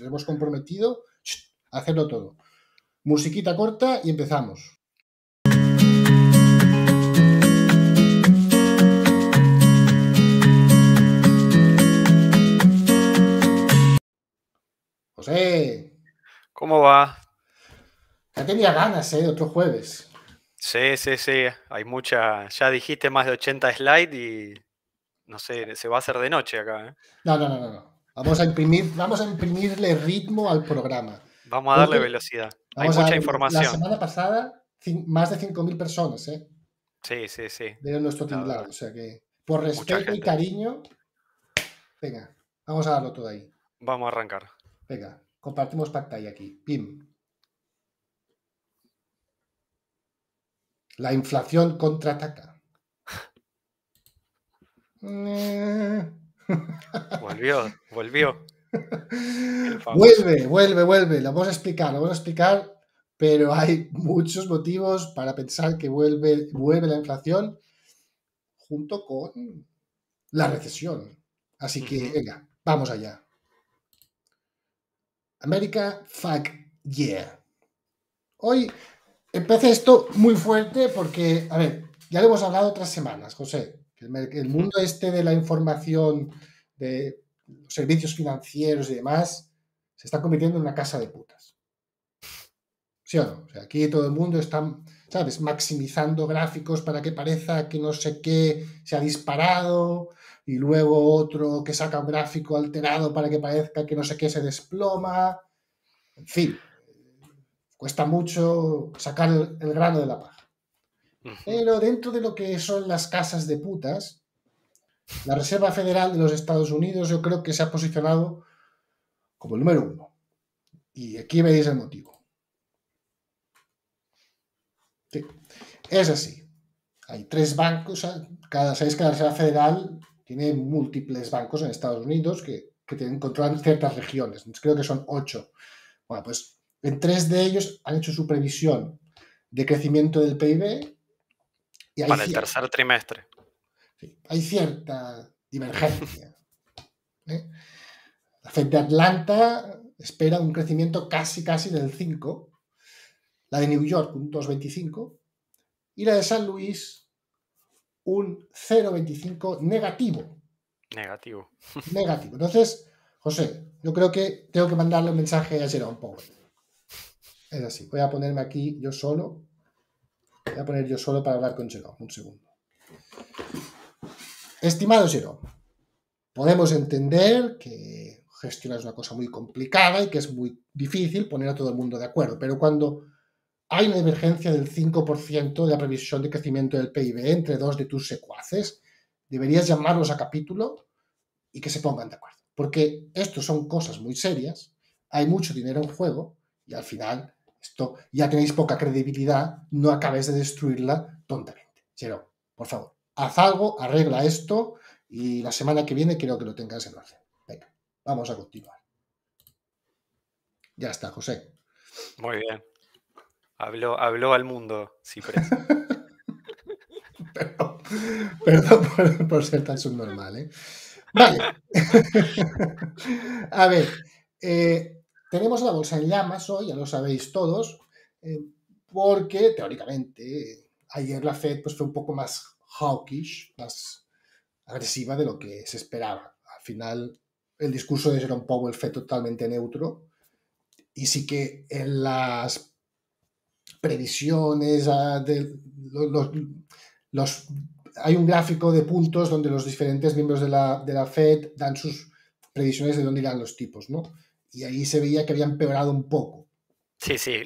nos hemos comprometido a hacerlo todo. Musiquita corta y empezamos. José. ¿Cómo va? Ya tenía ganas, ¿eh? Otro jueves. Sí, sí, sí. Hay mucha. Ya dijiste más de 80 slides y. No sé, se va a hacer de noche acá, ¿eh? No, no, no, no. Vamos a, imprimir, vamos a imprimirle ritmo al programa. Vamos a darle velocidad. Hay mucha información. La semana pasada, más de 5.000 personas, ¿eh? Sí, sí, sí. De nuestro titular. O sea que, por respeto y cariño, venga, vamos a darlo todo ahí. Vamos a arrancar. Venga, compartimos pantalla aquí. Pim. La inflación contraataca. Eh. Volvió, volvió. vuelve, vuelve, vuelve. Lo vamos a explicar, lo vamos a explicar, pero hay muchos motivos para pensar que vuelve, vuelve la inflación junto con la recesión. Así que, venga, vamos allá. América, fuck yeah. Hoy empecé esto muy fuerte porque, a ver, ya lo hemos hablado otras semanas, José. El, mundo este de la información, de los servicios financieros y demás, se está convirtiendo en una casa de putas. ¿Sí o no? aquí todo el mundo está, ¿sabes? Maximizando gráficos para que parezca que no sé qué se ha disparado y luego otro que saca un gráfico alterado para que parezca que no sé qué se desploma. En fin, cuesta mucho sacar el, grano de la paz. Pero dentro de lo que son las casas de putas, la Reserva Federal de los Estados Unidos yo creo que se ha posicionado como el número uno. Y aquí veis el motivo. Es así. Hay tres bancos, cada que la Reserva Federal tiene múltiples bancos en Estados Unidos que, controlan ciertas regiones. Creo que son ocho. Bueno, pues en tres de ellos han hecho su previsión de crecimiento del PIB para el tercer trimestre. hay cierta divergencia. ¿eh? La La de Atlanta espera un crecimiento casi, casi del 5. La de New York, un 2,25. Y la de San Luis, un 0,25 negativo. Negativo. Negativo. Entonces, José, yo creo que tengo que mandarle un mensaje a Jerome Powell. Es así. Voy a ponerme aquí yo solo Voy a poner yo solo para hablar con Jerome. Un segundo. Estimado Jerome, podemos entender que gestionar es una cosa muy complicada y que es muy difícil poner a todo el mundo de acuerdo, pero cuando hay una divergencia del 5% de la previsión de crecimiento del PIB entre dos de tus secuaces, deberías llamarlos a capítulo y que se pongan de acuerdo. Porque esto son cosas muy serias, hay mucho dinero en juego y al final esto ya tenéis poca credibilidad, no acabéis de destruirla tontamente. Pero, por favor, haz algo, arregla esto y la semana que viene creo que lo tengas en orden. Venga, vamos a continuar. Ya está, José. Muy bien. Habló, habló al mundo, sí, perdón, perdón por, ser tan subnormal. ¿eh? Vale. a ver, eh, tenemos la bolsa en llamas hoy, ya lo sabéis todos, eh, porque teóricamente ayer la Fed pues, fue un poco más hawkish, más agresiva de lo que se esperaba. Al final, el discurso de Jerome Powell fue totalmente neutro y sí que en las previsiones ah, hay un gráfico de puntos donde los diferentes miembros de la, de la Fed dan sus previsiones de dónde irán los tipos, ¿no? y ahí se veía que habían empeorado un poco. Sí, sí,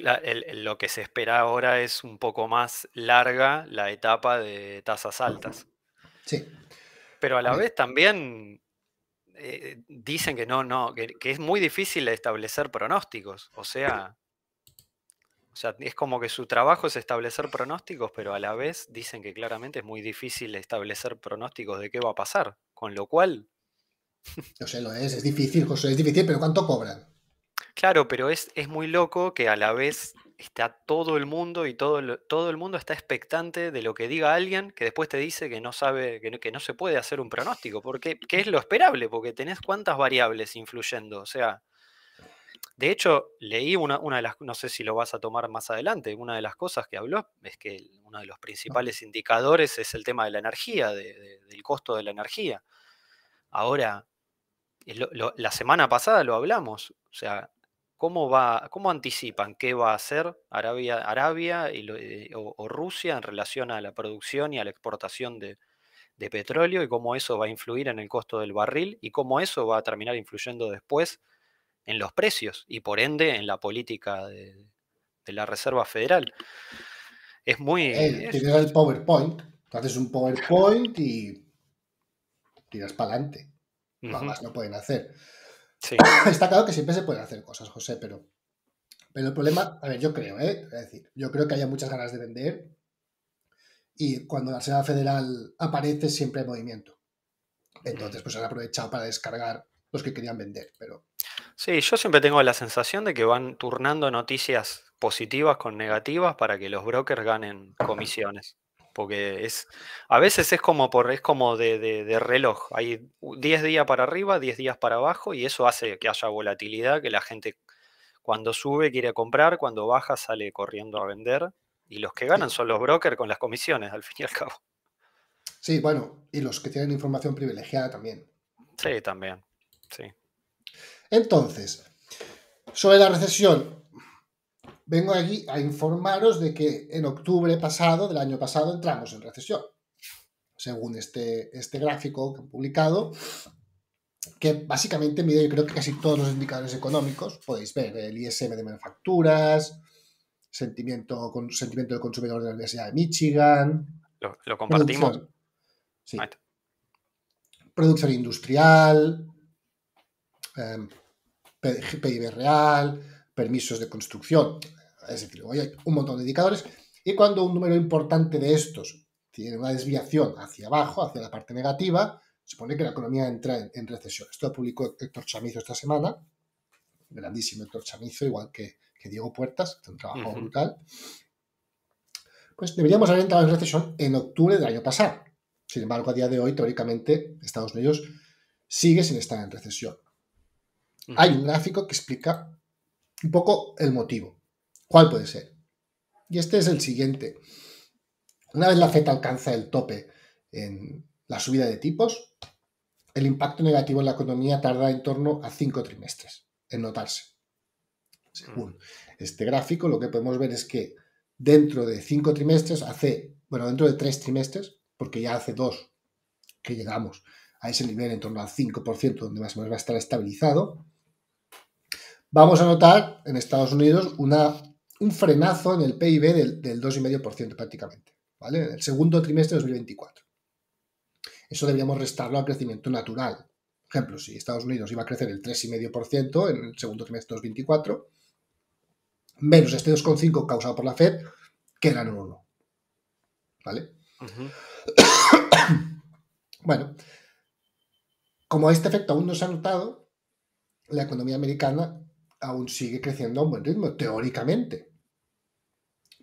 lo que se espera ahora es un poco más larga la etapa de tasas altas. Sí. Pero a la vez también eh, dicen que no, no, que, que, es muy difícil establecer pronósticos. O sea, o sea, es como que su trabajo es establecer pronósticos, pero a la vez dicen que claramente es muy difícil establecer pronósticos de qué va a pasar. Con lo cual, no sé, lo es, es difícil, José, es difícil, pero ¿cuánto cobran? Claro, pero es, muy loco que a la vez está todo el mundo y todo, todo el mundo está expectante de lo que diga alguien que después te dice que no sabe, que no, se puede hacer un pronóstico, porque que es lo esperable, porque tenés cuántas variables influyendo. O sea, de hecho, leí una, una de las, no sé si lo vas a tomar más adelante, una de las cosas que habló es que uno de los principales indicadores es el tema de la energía, del costo de la energía. Ahora, la semana pasada lo hablamos, o sea, ¿cómo, va, cómo anticipan qué va a hacer Arabia, Arabia y eh, o, Rusia en relación a la producción y a la exportación de, petróleo y cómo eso va a influir en el costo del barril y cómo eso va a terminar influyendo después en los precios y por ende en la política de, la Reserva Federal. Es muy... Te el PowerPoint, haces un PowerPoint y tiras para adelante. Más no pueden hacer. Está claro que siempre se pueden hacer cosas, José, pero, pero el problema, a ver, yo creo, ¿eh? es decir, yo creo que haya muchas ganas de vender y cuando la Reserva Federal aparece siempre hay movimiento. Entonces, pues han aprovechado para descargar los que querían vender, pero... Sí, yo siempre tengo la sensación de que van turnando noticias positivas con negativas para que los brokers ganen comisiones porque es, a veces es como, por, es como de, de reloj, hay 10 días para arriba, 10 días para abajo y eso hace que haya volatilidad, que la gente cuando sube quiere comprar, cuando baja sale corriendo a vender y los que ganan son los brokers con las comisiones, al fin y al cabo. Sí, bueno, y los que tienen información privilegiada también. Sí, también, sí. Entonces, sobre la recesión, vengo aquí a informaros de que en octubre pasado, del año pasado, entramos en recesión, según este, este gráfico que he publicado, que básicamente mide, yo creo que casi todos los indicadores económicos, podéis ver el ISM de manufacturas, sentimiento, con, sentimiento del consumidor de la Universidad de Michigan. Lo, compartimos. sí. Producción industrial, em, PIB real, permisos de construcción es decir, hoy hay un montón de indicadores y cuando un número importante de estos tiene una desviación hacia abajo, hacia la parte negativa, se supone que la economía entra en, recesión. Esto lo publicó Héctor Chamizo esta semana, grandísimo Héctor Chamizo, igual que, Diego Puertas, que un trabajo brutal. Pues deberíamos haber entrado en recesión en octubre del año pasado. Sin embargo, a día de hoy, teóricamente, Estados Unidos sigue sin estar en recesión. Hay un gráfico que explica un poco el motivo. ¿Cuál puede ser? Y este es el siguiente. Una vez la FED alcanza el tope en la subida de tipos, el impacto negativo en la economía tarda en torno a cinco trimestres en notarse. Según este gráfico, lo que podemos ver es que dentro de cinco trimestres hace, bueno, dentro de tres trimestres, porque ya hace dos que llegamos a ese nivel en torno al 5%, donde más o menos va a estar estabilizado, vamos a notar en Estados Unidos una un frenazo en el PIB del, 2,5% prácticamente, ¿vale? En el segundo trimestre de 2024. Eso deberíamos restarlo al crecimiento natural. Por ejemplo, si Estados Unidos iba a crecer el 3,5% en el segundo trimestre de 2024, menos este 2,5 causado por la Fed, quedan en 1. ¿Vale? bueno, como este efecto aún no se ha notado, la economía americana aún sigue creciendo a un buen ritmo, teóricamente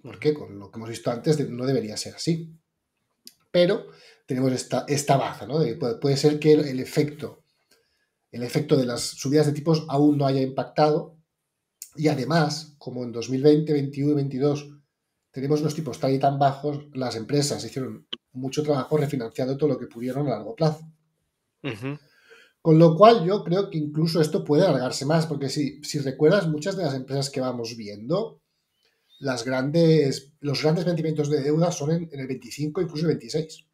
porque con lo que hemos visto antes no debería ser así. Pero tenemos esta, esta baza, ¿no? puede, ser que el, efecto, el efecto de las subidas de tipos aún no haya impactado. Y además, como en 2020, 2021 y 2022 tenemos unos tipos tan y tan bajos, las empresas hicieron mucho trabajo refinanciando todo lo que pudieron a largo plazo. Con lo cual yo creo que incluso esto puede alargarse más, porque si, si recuerdas, muchas de las empresas que vamos viendo las grandes, los grandes vencimientos de deuda son en, el 25, incluso el 26.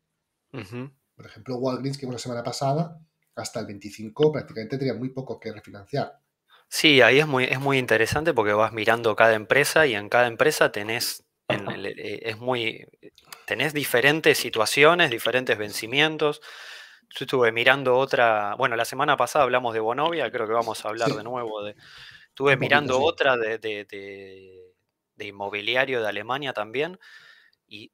Por ejemplo, Walgreens, que la semana pasada, hasta el 25 prácticamente tenía muy poco que refinanciar. Sí, ahí es muy, es muy interesante porque vas mirando cada empresa y en cada empresa tenés, eh, es muy, tenés diferentes situaciones, diferentes vencimientos. Yo estuve mirando otra, bueno, la semana pasada hablamos de Bonovia, creo que vamos a hablar de nuevo de... Estuve mirando otra de inmobiliario de Alemania también. Y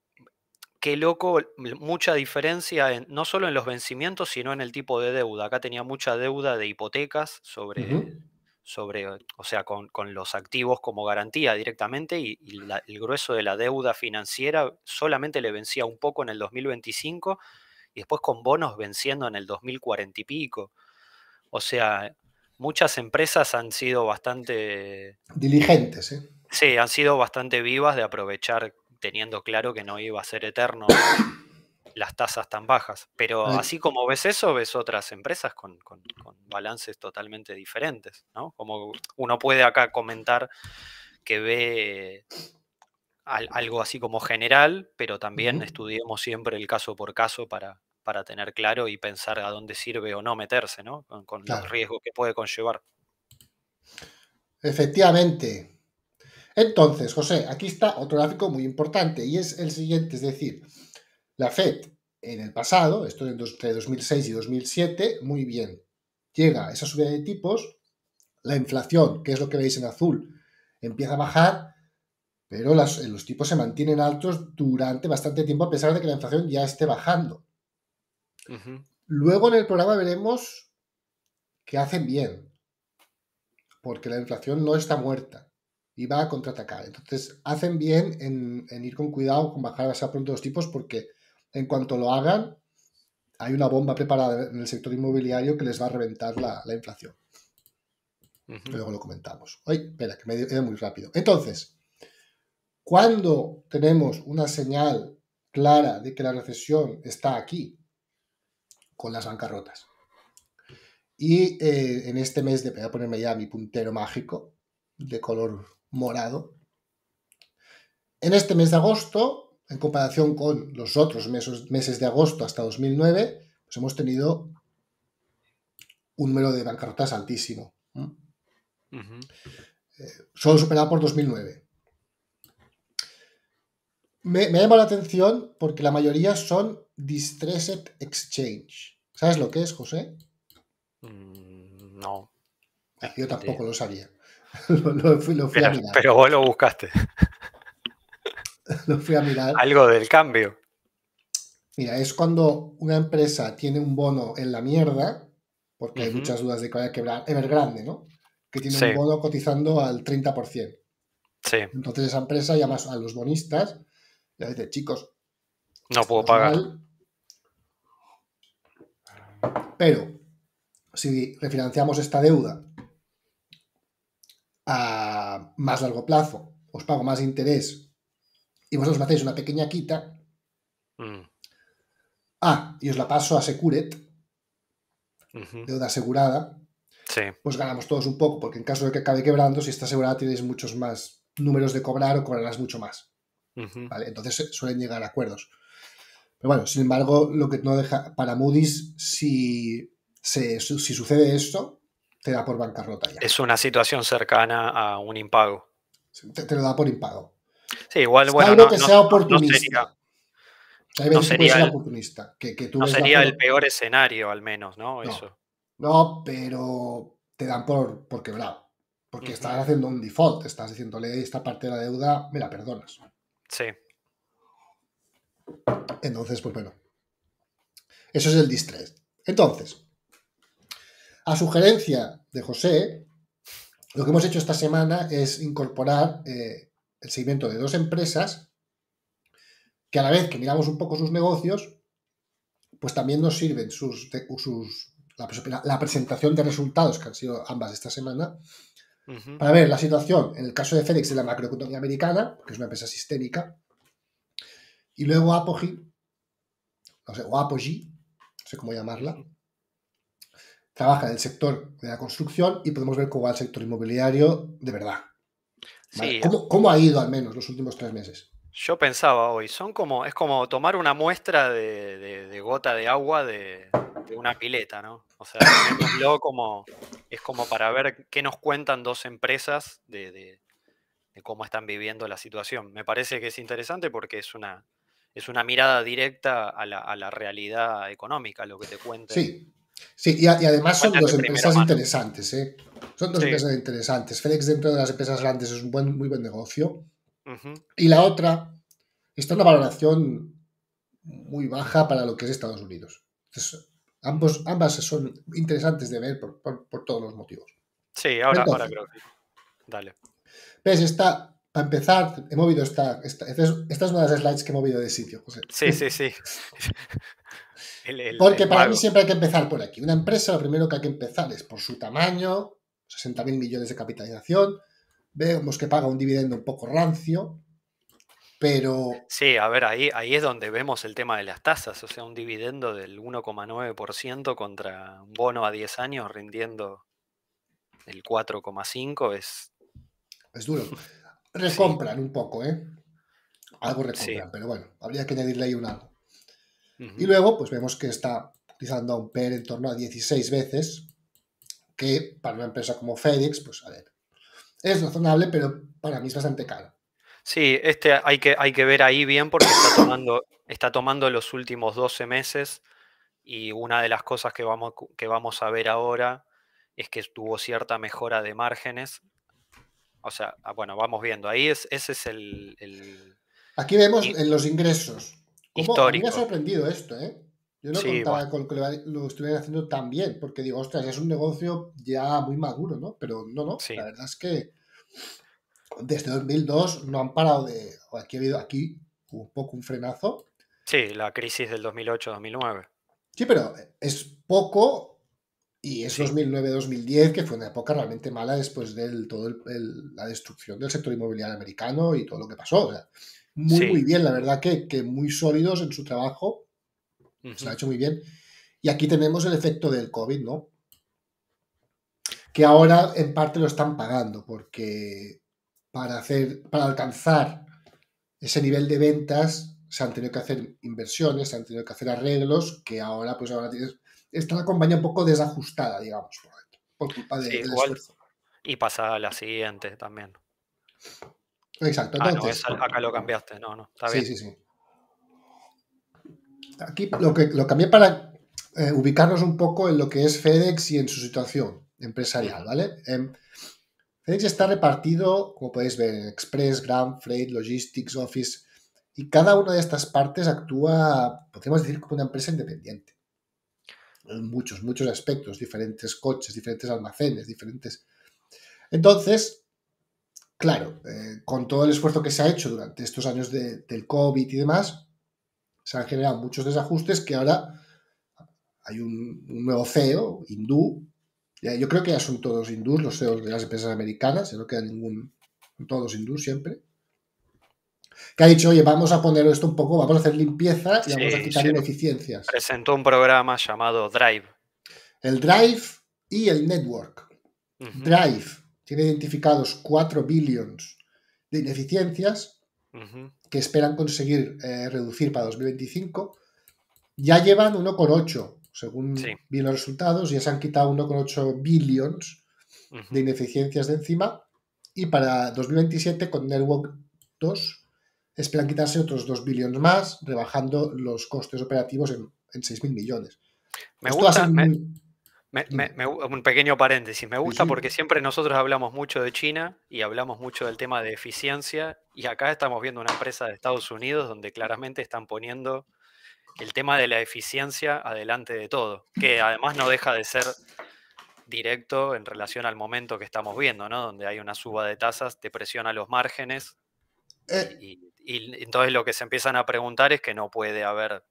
qué loco, mucha diferencia, no solo en los vencimientos, sino en el tipo de deuda. Acá tenía mucha deuda de hipotecas sobre, sobre o sea, con, los activos como garantía directamente y, el grueso de la deuda financiera solamente le vencía un poco en el 2025 y después con bonos venciendo en el 2040 y pico. O sea, muchas empresas han sido bastante... Diligentes, ¿eh? Sí, han sido bastante vivas de aprovechar teniendo claro que no iba a ser eterno las tasas tan bajas. Pero así como ves eso, ves otras empresas con, con, balances totalmente diferentes, ¿no? Como uno puede acá comentar que ve algo así como general, pero también estudiemos siempre el caso por caso para, para tener claro y pensar a dónde sirve o no meterse, ¿no? Con, los riesgos que puede conllevar. Efectivamente. Entonces, José, aquí está otro gráfico muy importante y es el siguiente, es decir, la FED en el pasado, esto entre 2006 y 2007, muy bien, llega esa subida de tipos, la inflación, que es lo que veis en azul, empieza a bajar, pero los tipos se mantienen altos durante bastante tiempo a pesar de que la inflación ya esté bajando. Luego en el programa veremos que hacen bien, porque la inflación no está muerta y va a contraatacar. Entonces, hacen bien en, ir con cuidado, con bajar a pronto los tipos, porque en cuanto lo hagan, hay una bomba preparada en el sector inmobiliario que les va a reventar la, inflación. Luego lo comentamos. hoy espera, que me he ido muy rápido. Entonces, cuando tenemos una señal clara de que la recesión está aquí, con las bancarrotas. Y eh, en este mes de, voy a ponerme ya mi puntero mágico de color morado. En este mes de agosto, en comparación con los otros meses, de agosto hasta 2009, pues hemos tenido un número de bancarrotas altísimo. Eh, solo superado por 2009. Me, me, ha llamado la atención porque la mayoría son Distressed Exchange. ¿Sabes lo que es, José? Mm, no. Ah, yo tampoco lo sabía. lo, fui, pero, mirar. vos lo buscaste. lo fui a mirar. Algo del cambio. Mira, es cuando una empresa tiene un bono en la mierda, porque hay muchas dudas de que vaya a quebrar, Evergrande, ¿no? Que tiene un bono cotizando al 30%. Sí. Entonces esa empresa llama a los bonistas y dice, chicos, no puedo pagar. pero si refinanciamos esta deuda a más largo plazo, os pago más interés y vosotros me hacéis una pequeña quita. Mm. Ah, y os la paso a Securet, deuda asegurada. Pues ganamos todos un poco, porque en caso de que acabe quebrando, si está asegurada tienes muchos más números de cobrar o cobrarás mucho más. Entonces suelen llegar a acuerdos. Pero bueno, sin embargo, lo que no deja para Moody's, si, se, si sucede esto, te da por bancarrota ya. Es una situación cercana a un impago. Te, lo da por impago. Sí, igual, bueno, no, que sea oportunista. No sería, el, sería el peor escenario, al menos, ¿no? Eso. No, pero te dan por, por quebrado. Porque estás haciendo un default, estás diciéndole esta parte de la deuda, me la perdonas. Sí. Entonces, pues bueno. Eso es el distress. Entonces, a sugerencia de José, lo que hemos hecho esta semana es incorporar eh, el seguimiento de dos empresas que a la vez que miramos un poco sus negocios, pues también nos sirven sus, la, presentación de resultados que han sido ambas esta semana para ver la situación en el caso de Félix de la macroeconomía americana, que es una empresa sistémica, y luego Apogee, no sé, o Apogee, no sé cómo llamarla, trabaja en el sector de la construcción y podemos ver cómo va el sector inmobiliario de verdad. ¿Cómo, ha ido al menos los últimos tres meses? Yo pensaba hoy, son como, es como tomar una muestra de, gota de agua de, una pileta, ¿no? O sea, como, es como para ver qué nos cuentan dos empresas de, cómo están viviendo la situación. Me parece que es interesante porque es una, es una mirada directa a la, realidad económica, lo que te cuentan. Sí, Sí, y, además son dos empresas interesantes, ¿eh? Son dos empresas interesantes. FedEx dentro de las empresas grandes es un buen, muy buen negocio. Y la otra está en una valoración muy baja para lo que es Estados Unidos. ambos, ambas son interesantes de ver por, todos los motivos. Sí, ahora, creo Dale. ¿Ves? Está para empezar, he movido esta, esta, es una de las slides que he movido de sitio, José. Sí, sí, sí. Porque para mí siempre hay que empezar por aquí. Una empresa, lo primero que hay que empezar es por su tamaño, 60.000 millones de capitalización. Vemos que paga un dividendo un poco rancio, pero... Sí, a ver, ahí, ahí es donde vemos el tema de las tasas, o sea, un dividendo del 1,9% contra un bono a 10 años rindiendo el 4,5 es... Es duro. Recompran un poco, ¿eh? Algo recompran, pero bueno, habría que añadirle ahí un algo. Y luego, pues vemos que está utilizando a un PER en torno a 16 veces, que para una empresa como FedEx, pues a ver, es razonable, pero para mí es bastante caro. Sí, este hay que, hay que ver ahí bien porque está tomando, está tomando los últimos 12 meses y una de las cosas que vamos, que vamos a ver ahora es que tuvo cierta mejora de márgenes o sea, ah, bueno, vamos viendo. Ahí es, ese es el. Aquí vemos en los ingresos. Histórico. A me ha sorprendido esto, ¿eh? Yo no contaba con que lo estuvieran haciendo tan bien, porque digo, ostras, es un negocio ya muy maduro, ¿no? Pero no, no. La verdad es que desde 2002 no han parado de. Aquí ha habido aquí un poco un frenazo. Sí, la crisis del 2008-2009. Sí, pero es poco y es 2009-2010, que fue una época realmente mala después de toda la destrucción del sector inmobiliario americano y todo lo que pasó. muy, muy bien, la verdad que, que, muy sólidos en su trabajo. Se ha hecho muy bien. Y aquí tenemos el efecto del COVID, ¿no? Que ahora en parte lo están pagando, porque para, hacer, para alcanzar ese nivel de ventas se han tenido que hacer inversiones, se han tenido que hacer arreglos, que ahora pues ahora tienes está la compañía un poco desajustada, digamos, por, culpa de, Y pasa a la siguiente también. Exacto. Ah, acá lo cambiaste, no, no, está bien. Sí, sí, sí. Aquí lo, que, lo cambié para eh, ubicarnos un poco en lo que es FedEx y en su situación empresarial, ¿vale? Em, FedEx está repartido, como podéis ver, en Express, Grand Freight, Logistics, Office, y cada una de estas partes actúa, podríamos decir, como una empresa independiente muchos, muchos aspectos, diferentes coches, diferentes almacenes, diferentes... Entonces, claro, eh, con todo el esfuerzo que se ha hecho durante estos años del COVID y demás, se han generado muchos desajustes que ahora hay un, nuevo CEO, hindú, yo creo que ya son todos hindús los CEOs de las empresas americanas, no queda ningún, todos hindú siempre, que ha dicho, oye, vamos a poner esto un poco, vamos a hacer limpieza y vamos a quitar ineficiencias. Presentó un programa llamado Drive. El Drive y el Network. Drive tiene identificados 4 billions de ineficiencias que esperan conseguir eh, reducir para 2025. Ya llevan 1,8, según bien los resultados, ya se han quitado 1,8 billions de ineficiencias de encima. Y para 2027, con Network 2, esperan quitarse otros 2 billones más, rebajando los costes operativos en, en 6.000 millones. Me gusta, un pequeño paréntesis, me gusta porque siempre nosotros hablamos mucho de China y hablamos mucho del tema de eficiencia y acá estamos viendo una empresa de Estados Unidos donde claramente están poniendo el tema de la eficiencia adelante de todo, que además no deja de ser directo en relación al momento que estamos viendo, ¿no? Donde hay una suba de tasas, te presiona los márgenes eh, y entonces lo que se empiezan a preguntar es que no puede haber,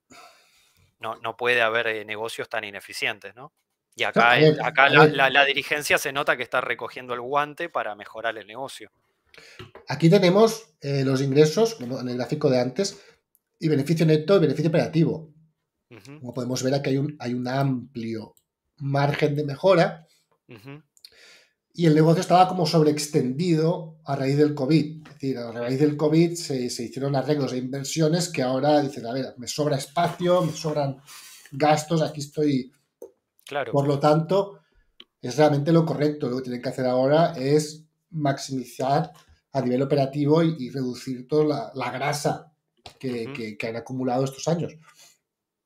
no, no puede haber eh, negocios tan ineficientes, ¿no? Y acá, acá la, dirigencia se nota que está recogiendo el guante para mejorar el negocio. Aquí tenemos eh, los ingresos, como en el gráfico de antes, y beneficio neto y beneficio operativo. Como podemos ver, aquí hay un, hay un amplio margen de mejora y el negocio estaba como sobreextendido a raíz del COVID. Es decir, a raíz del COVID se, hicieron arreglos e inversiones que ahora dicen, a ver, me sobra espacio, me sobran gastos, aquí estoy. Claro. Por lo tanto, es realmente lo correcto. Lo que tienen que hacer ahora es maximizar a nivel operativo y, reducir toda la, grasa que, han acumulado estos años.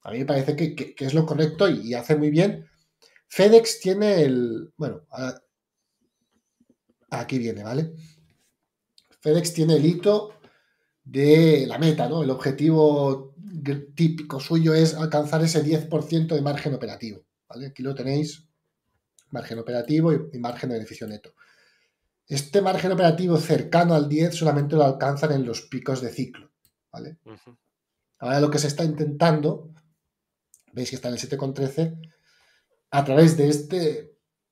A mí me parece que, es lo correcto y, hace muy bien. FedEx tiene el. Bueno, Aquí viene, ¿vale? FedEx tiene el hito de la meta, ¿no? El objetivo típico suyo es alcanzar ese 10% de margen operativo, ¿vale? Aquí lo tenéis, margen operativo y margen de beneficio neto. Este margen operativo cercano al 10 solamente lo alcanzan en los picos de ciclo, ¿vale? Ahora lo que se está intentando, veis que está en el 7,13, a través de este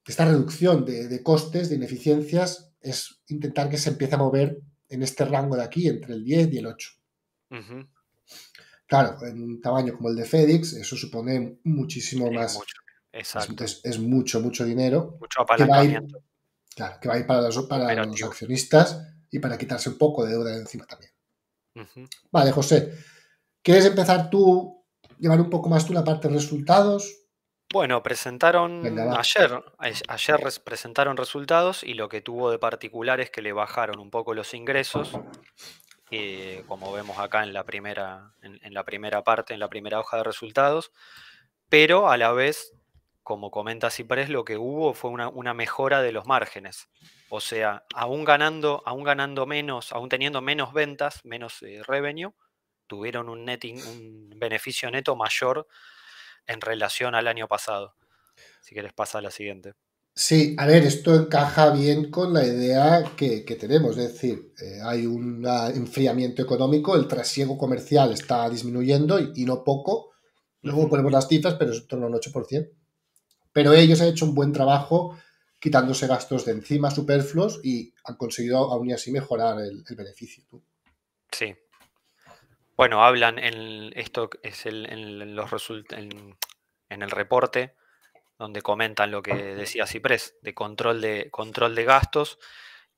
esta reducción de, costes, de ineficiencias, es intentar que se empiece a mover en este rango de aquí, entre el 10 y el 8. Claro, en un tamaño como el de FedEx, eso supone muchísimo más. Exacto. Es, es, mucho, mucho dinero. Mucho Que va claro, que va a ir para los, para accionistas y para quitarse un poco de deuda de encima también. Vale, José, ¿quieres empezar tú, llevar un poco más tú la parte de resultados? Bueno, presentaron ayer, eh, ayer presentaron resultados y lo que tuvo de particular es que le bajaron un poco los ingresos, eh, como vemos acá en la, primera, en, la primera parte, en la primera hoja de resultados, pero a la vez, como comenta Ciprés, lo que hubo fue una, mejora de los márgenes. O sea, aún ganando, aún ganando menos, aún teniendo menos ventas, menos eh, revenue, tuvieron un, netting, un beneficio neto mayor en relación al año pasado. Si quieres pasar a la siguiente. Sí, a ver, esto encaja bien con la idea que, tenemos, es decir, eh, hay un ah, enfriamiento económico, el trasiego comercial está disminuyendo y, no poco, luego ponemos las cifras, pero es en torno al 8%. Pero ellos han hecho un buen trabajo quitándose gastos de encima superfluos y han conseguido aún así mejorar el beneficio. Sí, bueno, hablan en esto es el, en los en, el reporte donde comentan lo que decía Ciprés de control de control de gastos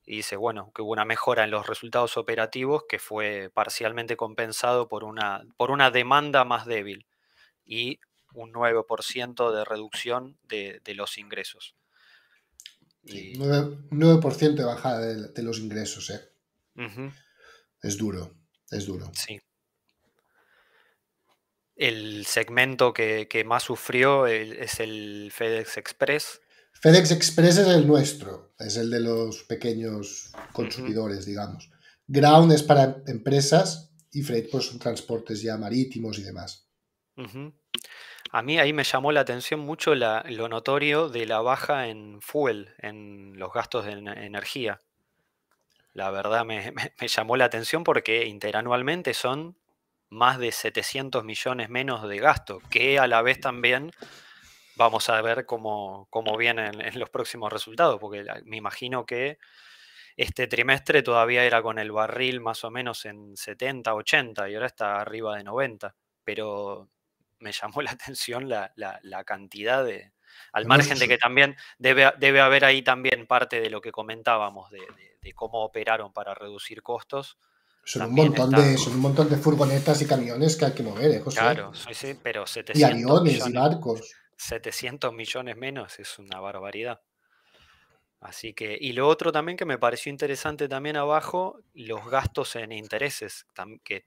y dice bueno que hubo una mejora en los resultados operativos que fue parcialmente compensado por una por una demanda más débil y un 9% de reducción de, los ingresos. Y... 9%, de bajada de, los ingresos, ¿eh? Es duro, es duro. Sí el segmento que, más sufrió es el FedEx Express. FedEx Express es el nuestro, es el de los pequeños consumidores, digamos. Ground es para empresas y Freight pues son transportes ya marítimos y demás. A mí ahí me llamó la atención mucho lo notorio de la baja en fuel, en los gastos de energía. La verdad me llamó la atención porque interanualmente son más de 700 millones menos de gasto, que a la vez también vamos a ver cómo, cómo vienen en los próximos resultados, porque me imagino que este trimestre todavía era con el barril más o menos en 70, 80 y ahora está arriba de 90, pero me llamó la atención la, cantidad de... Al margen de que también debe, haber ahí también parte de lo que comentábamos, de cómo operaron para reducir costos, son un, montón de, son furgonetas y camiones que hay que mover, ¿eh, Claro, sí, pero 700 millones, y barcos. 700 millones menos es una barbaridad. Así que, y lo otro también que me pareció interesante también abajo, los gastos en intereses, que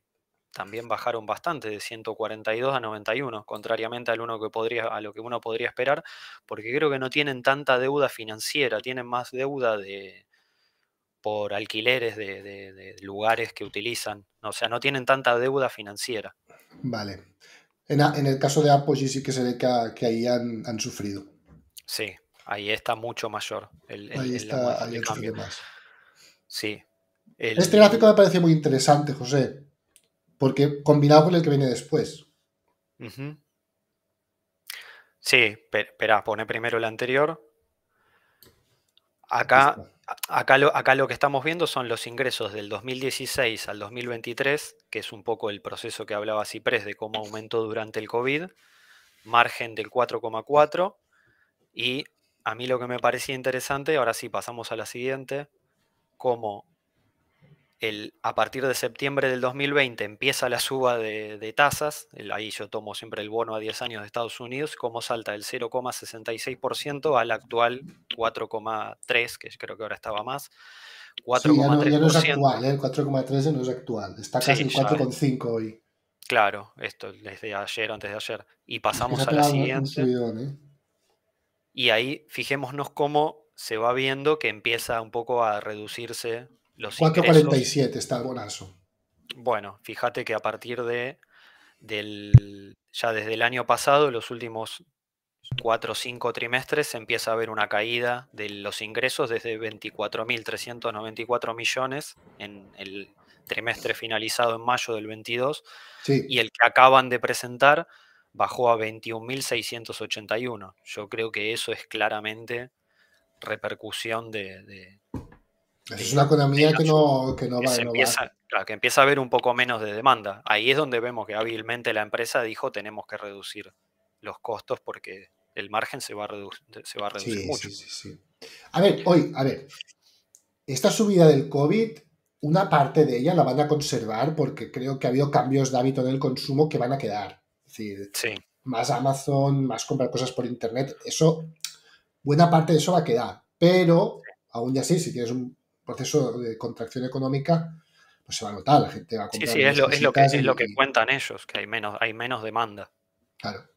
también bajaron bastante, de 142 a 91, contrariamente que podría, a lo que uno podría esperar, porque creo que no tienen tanta deuda financiera, tienen más deuda de, por alquileres de, lugares que utilizan. O sea, no tienen tanta deuda financiera. Vale. En, el caso de Apogee sí que se ve que, ahí han, sufrido. Sí, ahí está mucho mayor. ahí está, más. Sí. Este gráfico me parece muy interesante, José, porque combinado con el que viene después. Sí, espera, pone primero el anterior. Acá Acá lo, acá lo que estamos viendo son los ingresos del 2016 al 2023, que es un poco el proceso que hablaba Ciprés de cómo aumentó durante el COVID, margen del 4,4 y a mí lo que me parecía interesante, ahora sí pasamos a la siguiente, cómo a partir de septiembre del 2020 empieza la suba de, tasas, ahí yo tomo siempre el bono a 10 años de Estados Unidos, cómo salta del 0,66% al actual 4,3%, que creo que ahora estaba más. 4,3%. Sí, ya, no, ¿eh? es actual, el 4,3% actual, está casi 4,5% hoy. Claro, esto desde ayer, antes de ayer. Y pasamos a la siguiente. ¿eh? Y ahí fijémonos cómo se va viendo que empieza un poco a reducirse 4.47 está el bonazo. Bueno, fíjate que a partir de del, ya desde el año pasado, los últimos cuatro o cinco trimestres, se empieza a haber una caída de los ingresos desde 24.394 millones en el trimestre finalizado en mayo del 22 y el que acaban de presentar bajó a 21.681. Yo creo que eso es claramente repercusión de, es una economía que no, que va, a... empieza, que empieza a haber un poco menos de demanda. Ahí es donde vemos que hábilmente la empresa dijo tenemos que reducir los costos porque el margen se va a, se va a reducir sí, Sí, sí, a ver, hoy, a ver, esta subida del COVID, una parte de ella la van a conservar porque creo que ha habido cambios de hábito en el consumo que van a quedar. Es decir, más Amazon, más comprar cosas por Internet, eso, buena parte de eso va a quedar. Pero, aún así, si tienes un proceso de contracción económica, pues se va a notar, la gente va a comprar. Sí, sí, es lo, es lo, que, cuentan ellos, que hay menos, hay menos demanda. Claro.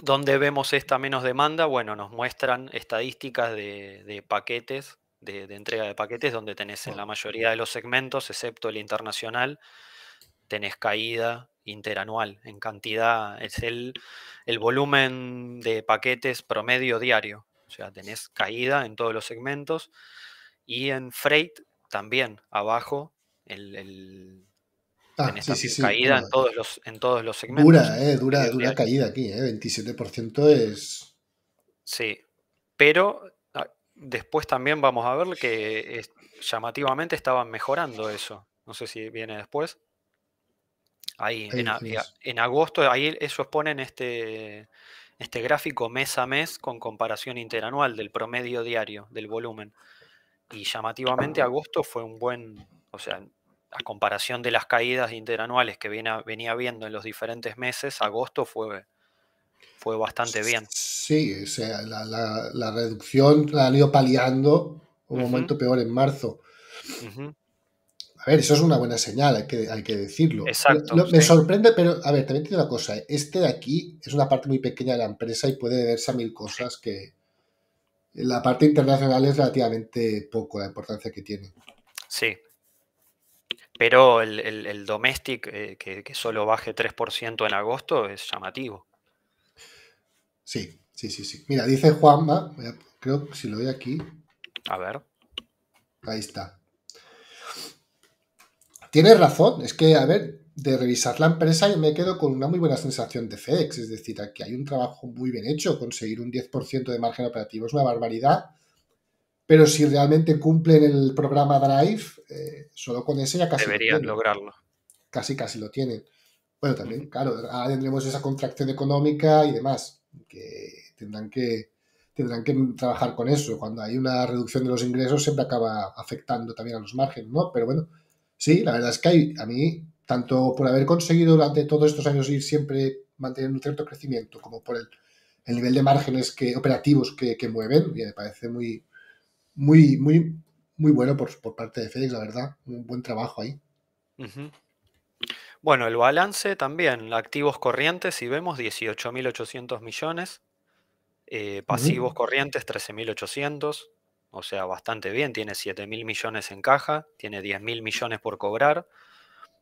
¿Dónde vemos esta menos demanda? Bueno, nos muestran estadísticas de, paquetes, de, entrega de paquetes, donde tenés en la mayoría de los segmentos, excepto el internacional, tenés caída interanual en cantidad, es el, el volumen de paquetes promedio diario. O sea, tenés caída en todos los segmentos. Y en freight también, abajo, el, en ah, esa caída en, todos los, en todos los segmentos. Dura, eh, dura, dura caída aquí, eh, 27% es... Sí, pero ah, después también vamos a ver que llamativamente estaban mejorando eso. No sé si viene después. Ahí, en, agosto, ahí ellos ponen este, este gráfico mes a mes con comparación interanual del promedio diario, del volumen. Y llamativamente agosto fue un buen, o sea, a comparación de las caídas interanuales que venía viendo en los diferentes meses, agosto fue, fue bastante bien. Sí, o sea, la, reducción la han ido paliando un momento peor en marzo. A ver, eso es una buena señal, hay que, hay que decirlo. Exacto. Me sorprende, pero a ver, también tiene una cosa. Este de aquí es una parte muy pequeña de la empresa y puede deberse a mil cosas que, la parte internacional es relativamente poco la importancia que tiene. Sí. Pero el, el, domestic eh, que, solo baje 3% en agosto es llamativo. Sí, sí, sí, sí. Mira, dice Juanma, creo que si lo doy aquí. A ver. Ahí está. Tienes razón, es que, a ver, de revisar la empresa y me quedo con una muy buena sensación de FedEx. Es decir, aquí hay un trabajo muy bien hecho. Conseguir un 10% de margen operativo es una barbaridad. Pero si realmente cumplen el programa Drive, eh, solo con ese ya casi. Deberían lograrlo. Casi, casi lo tienen. Bueno, también, claro, tendremos esa contracción económica y demás, que tendrán que, tendrán que trabajar con eso. Cuando hay una reducción de los ingresos, siempre acaba afectando también a los márgenes, ¿no? Pero bueno, sí, la verdad es que a mí tanto por haber conseguido durante todos estos años ir siempre manteniendo un cierto crecimiento, como por el, nivel de márgenes que, operativos que, mueven, y me parece muy, muy, muy, muy bueno por, parte de FedEx, la verdad, un buen trabajo ahí. Bueno, el balance también, activos corrientes, si vemos 18.800 millones, eh, pasivos corrientes 13.800, o sea, bastante bien, tiene 7.000 millones en caja, tiene 10.000 millones por cobrar,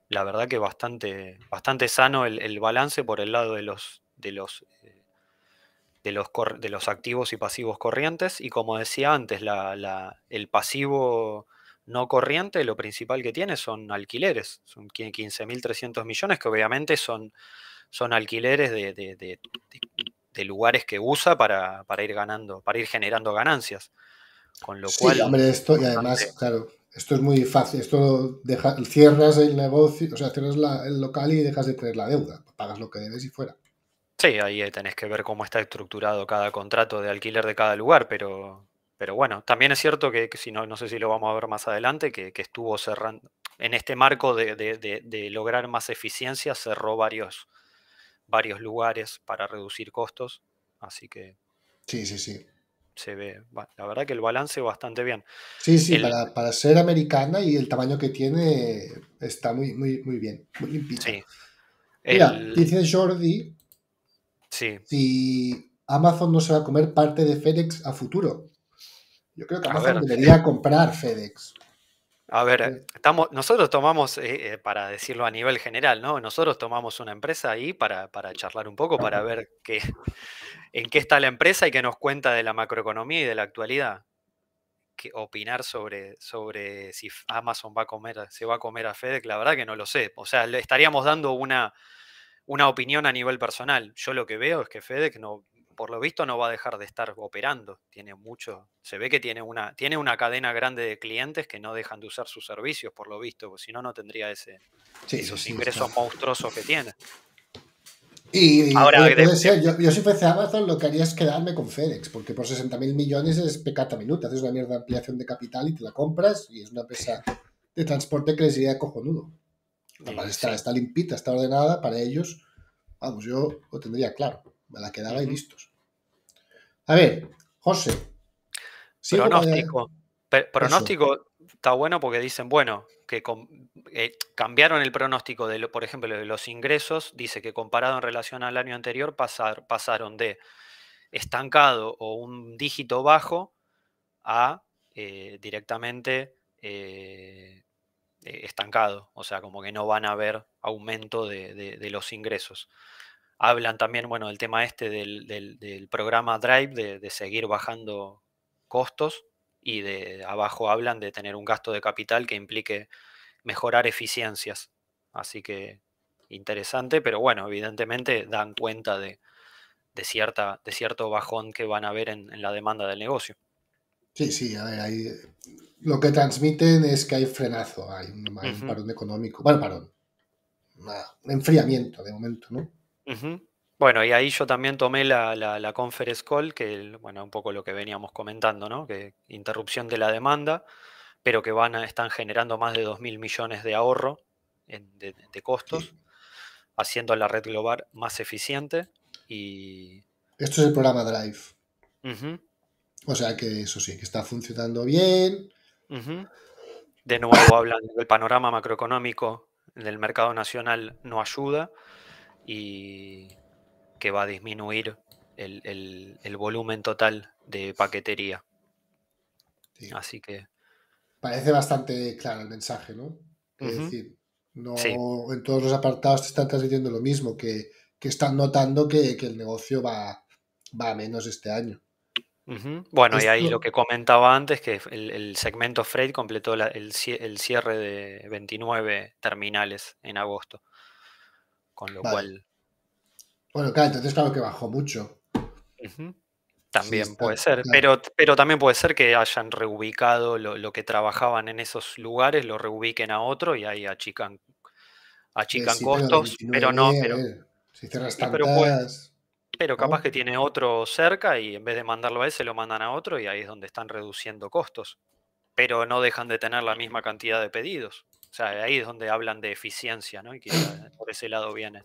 la verdad que bastante, bastante sano el, balance por el lado de los, de los, eh, de los, de los activos y pasivos corrientes. Y como decía antes, la, el pasivo no corriente lo principal que tiene son alquileres, son 15.300 millones que obviamente son, son alquileres de, lugares que usa para, ir ganando, para ir generando ganancias. Con lo cual... Hombre, esto y además, claro, esto es muy fácil, esto deja, cierras el negocio, o sea, cierras el local y dejas de tener la deuda, pagas lo que debes y fuera. Sí, ahí tenés que ver cómo está estructurado cada contrato de alquiler de cada lugar, pero, pero bueno, también es cierto que, si no, no sé si lo vamos a ver más adelante, que, estuvo cerrando, en este marco de, de, lograr más eficiencia, cerró varios, varios lugares para reducir costos, así que... Sí, sí, sí se ve, la verdad que el balance bastante bien. Sí, sí, para, ser americana y el tamaño que tiene está muy, muy, muy bien, muy limpito. Mira, dice Jordi sí. si Amazon no se va a comer parte de FedEx a futuro. Yo creo que Amazon debería comprar FedEx. A ver, estamos, nosotros tomamos, eh, eh, para decirlo a nivel general, ¿no? Nosotros tomamos una empresa ahí para charlar un poco, para ver qué, en qué está la empresa y qué nos cuenta de la macroeconomía y de la actualidad. ¿Qué opinar sobre, sobre si Amazon va a comer, se va a comer a FedEx, la verdad que no lo sé. O sea, le estaríamos dando una, una opinión a nivel personal. Yo lo que veo es que FedEx no, por lo visto, no va a dejar de estar operando. Tiene mucho, se ve que tiene una, tiene una cadena grande de clientes que no dejan de usar sus servicios, por lo visto, si no, no tendría ese, esos ingresos monstruosos que tiene. Y, Yo, si fuese Amazon lo que haría es quedarme con FedEx, porque por 60 mil millones es pecata minuta, haces una mierda ampliación de capital y te la compras y es una empresa de transporte que les iría cojonudo. Además, está, está limpita, está ordenada para ellos. Vamos, yo lo tendría claro, me la quedaba y listos. A ver, José. Pronóstico. Pronóstico está bueno porque dicen, bueno, que eh, cambiaron el pronóstico, de por ejemplo, de los ingresos, dice que comparado en relación al año anterior pasaron de estancado o un dígito bajo a eh, directamente eh, estancado, o sea, como que no van a haber aumento de, los ingresos. Hablan también, bueno, del tema este del programa Drive, de seguir bajando costos, y de abajo hablan de tener un gasto de capital que implique mejorar eficiencias. Así que interesante, pero bueno, evidentemente dan cuenta de, cierta, de cierto bajón que van a ver en, la demanda del negocio. Sí, sí, a ver, lo que transmiten es que hay frenazo, hay, un, parón económico, bueno, parón, un enfriamiento de momento, ¿no? Bueno, y ahí yo también tomé la, la, conference call, que bueno, un poco lo que veníamos comentando, ¿no? Que interrupción de la demanda, pero que van a, están generando más de 2.000 millones de ahorro de, costos, haciendo la red global más eficiente y... Esto es el programa Drive. O sea que eso sí, que está funcionando bien. De nuevo hablando del panorama macroeconómico del mercado nacional no ayuda y que va a disminuir el, volumen total de paquetería. Así que. Parece bastante claro el mensaje, ¿no? Es decir, no en todos los apartados te están transmitiendo lo mismo, que, están notando que, el negocio va, va a menos este año. Bueno, y ahí lo que comentaba antes, que el, segmento freight completó el, cierre de 29 terminales en agosto, con lo cual bueno, claro, entonces claro que bajó mucho. También puede ser, pero, pero también puede ser que hayan reubicado lo, que trabajaban en esos lugares, lo reubiquen a otro y ahí achican, achican costos, pero, no, pero, eh. pero, capaz que tiene otro cerca y en vez de mandarlo a ese, lo mandan a otro y ahí es donde están reduciendo costos, pero no dejan de tener la misma cantidad de pedidos. O sea, ahí es donde hablan de eficiencia, ¿no? Y que por ese lado viene.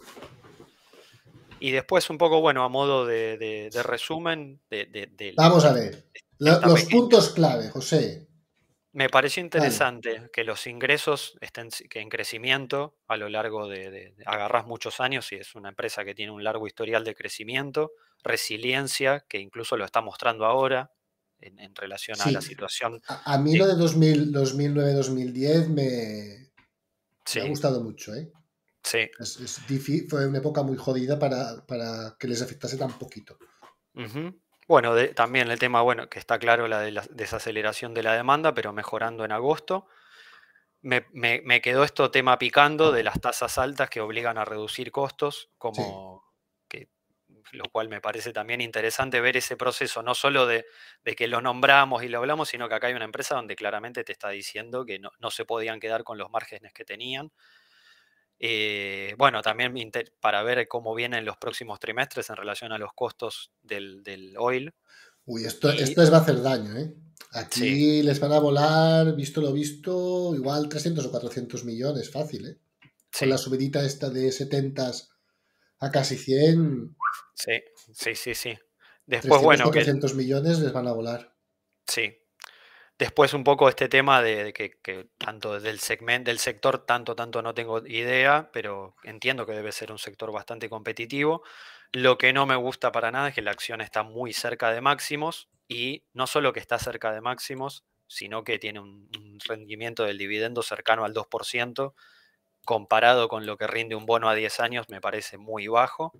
Y después un poco, bueno, a modo de, resumen. De, Vamos a ver. Los puntos clave, José. Me parece interesante que los ingresos estén que en crecimiento a lo largo de, Agarrás muchos años y es una empresa que tiene un largo historial de crecimiento, resiliencia, que incluso lo está mostrando ahora en, relación a la situación. A, mí lo de 2009-2010 me, me ha gustado mucho, ¿eh? Es, difícil, fue una época muy jodida para, que les afectase tan poquito. Bueno, también el tema, bueno, que está claro la de la desaceleración de la demanda, pero mejorando en agosto. Me, quedó esto tema picando de las tasas altas que obligan a reducir costos, como lo cual me parece también interesante ver ese proceso, no solo de, que lo nombramos y lo hablamos, sino que acá hay una empresa donde claramente te está diciendo que no, no se podían quedar con los márgenes que tenían eh, bueno, también para ver cómo vienen los próximos trimestres en relación a los costos del, oil. Uy, esto, les va a hacer daño, ¿eh? Aquí les van a volar, visto lo visto, igual 300 o 400 millones, fácil, ¿eh? Con la subidita esta de 70 a casi 100. Sí, sí, sí, sí. Después, 300, bueno. 400 millones les van a volar. Sí, Después un poco este tema de, que, tanto del segmento, del sector, tanto, tanto no tengo idea, pero entiendo que debe ser un sector bastante competitivo. Lo que no me gusta para nada es que la acción está muy cerca de máximos y no solo que está cerca de máximos, sino que tiene un, un rendimiento del dividendo cercano al 2%, comparado con lo que rinde un bono a 10 años, me parece muy bajo.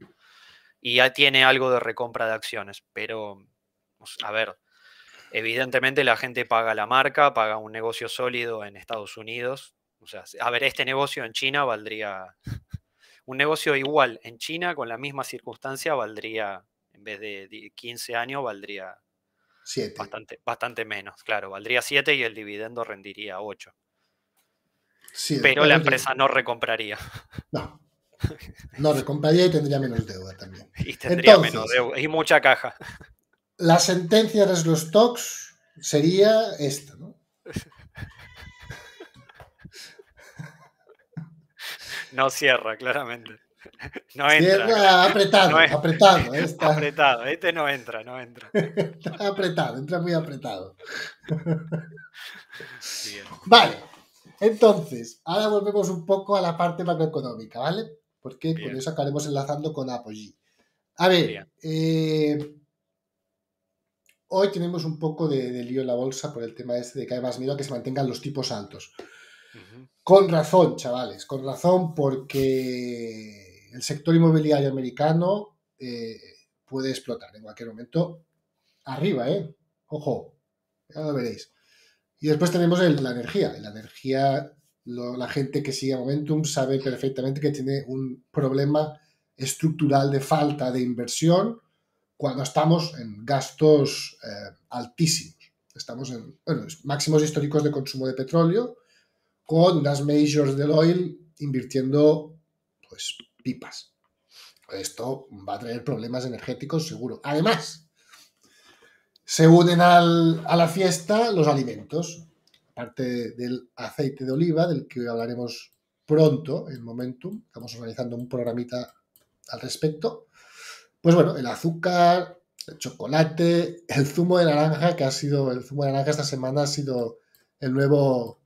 Y ya tiene algo de recompra de acciones, pero, a ver, Evidentemente la gente paga la marca, paga un negocio sólido en Estados Unidos. O sea, a ver, este negocio en China valdría, un negocio igual en China con la misma circunstancia valdría, en vez de 15 años, valdría siete. Bastante, bastante menos, claro, valdría 7 y el dividendo rendiría 8. pero la empresa no recompraría. No. No recompraría y tendría menos deuda también. Y tendría menos deuda y mucha caja la sentencia de los stocks sería esta, ¿no? No cierra, claramente. No entra. Cierra apretado, apretado. Apretado, este no entra, no entra. apretado, entra muy apretado. Vale, entonces, ahora volvemos un poco a la parte macroeconómica, ¿vale? Porque con eso acabaremos enlazando con Apogee. A ver, eh, Hoy tenemos un poco de, lío en la bolsa por el tema este de que hay más miedo a que se mantengan los tipos altos. Con razón, chavales, con razón, porque el sector inmobiliario americano eh, puede explotar en cualquier momento. Arriba, ¿eh? Ojo, ya lo veréis. Y después tenemos la energía. La energía, la gente que sigue Momentum sabe perfectamente que tiene un problema estructural de falta de inversión cuando estamos en gastos eh, altísimos. Estamos en máximos históricos de consumo de petróleo, con las majors del oil invirtiendo pues pipas. Esto va a traer problemas energéticos seguro. Además, se unen a la fiesta los alimentos, Parte del aceite de oliva, del que hablaremos pronto en Momentum. Estamos organizando un programita al respecto. Pues bueno, el azúcar, el chocolate, el zumo de naranja, que ha sido, el zumo de naranja esta semana ha sido el nuevo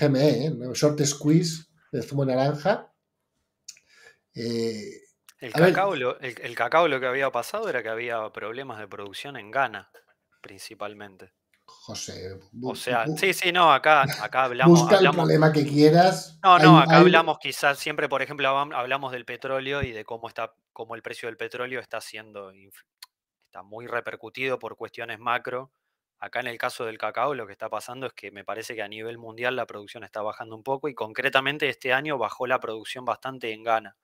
GME, ¿eh? el nuevo short squeeze de zumo de naranja. Eh, el el, el cacao lo que había pasado era que había problemas de producción en Ghana, principalmente. José. O sea, sí, sí, no, acá, acá hablamos. Busca el problema que quieras. No, no, acá hablamos quizás siempre, por ejemplo, hablamos del petróleo y de cómo está, cómo el precio del petróleo está siendo, está muy repercutido por cuestiones macro. Acá en el caso del cacao lo que está pasando es que me parece que a nivel mundial la producción está bajando un poco y concretamente este año bajó la producción bastante en Ghana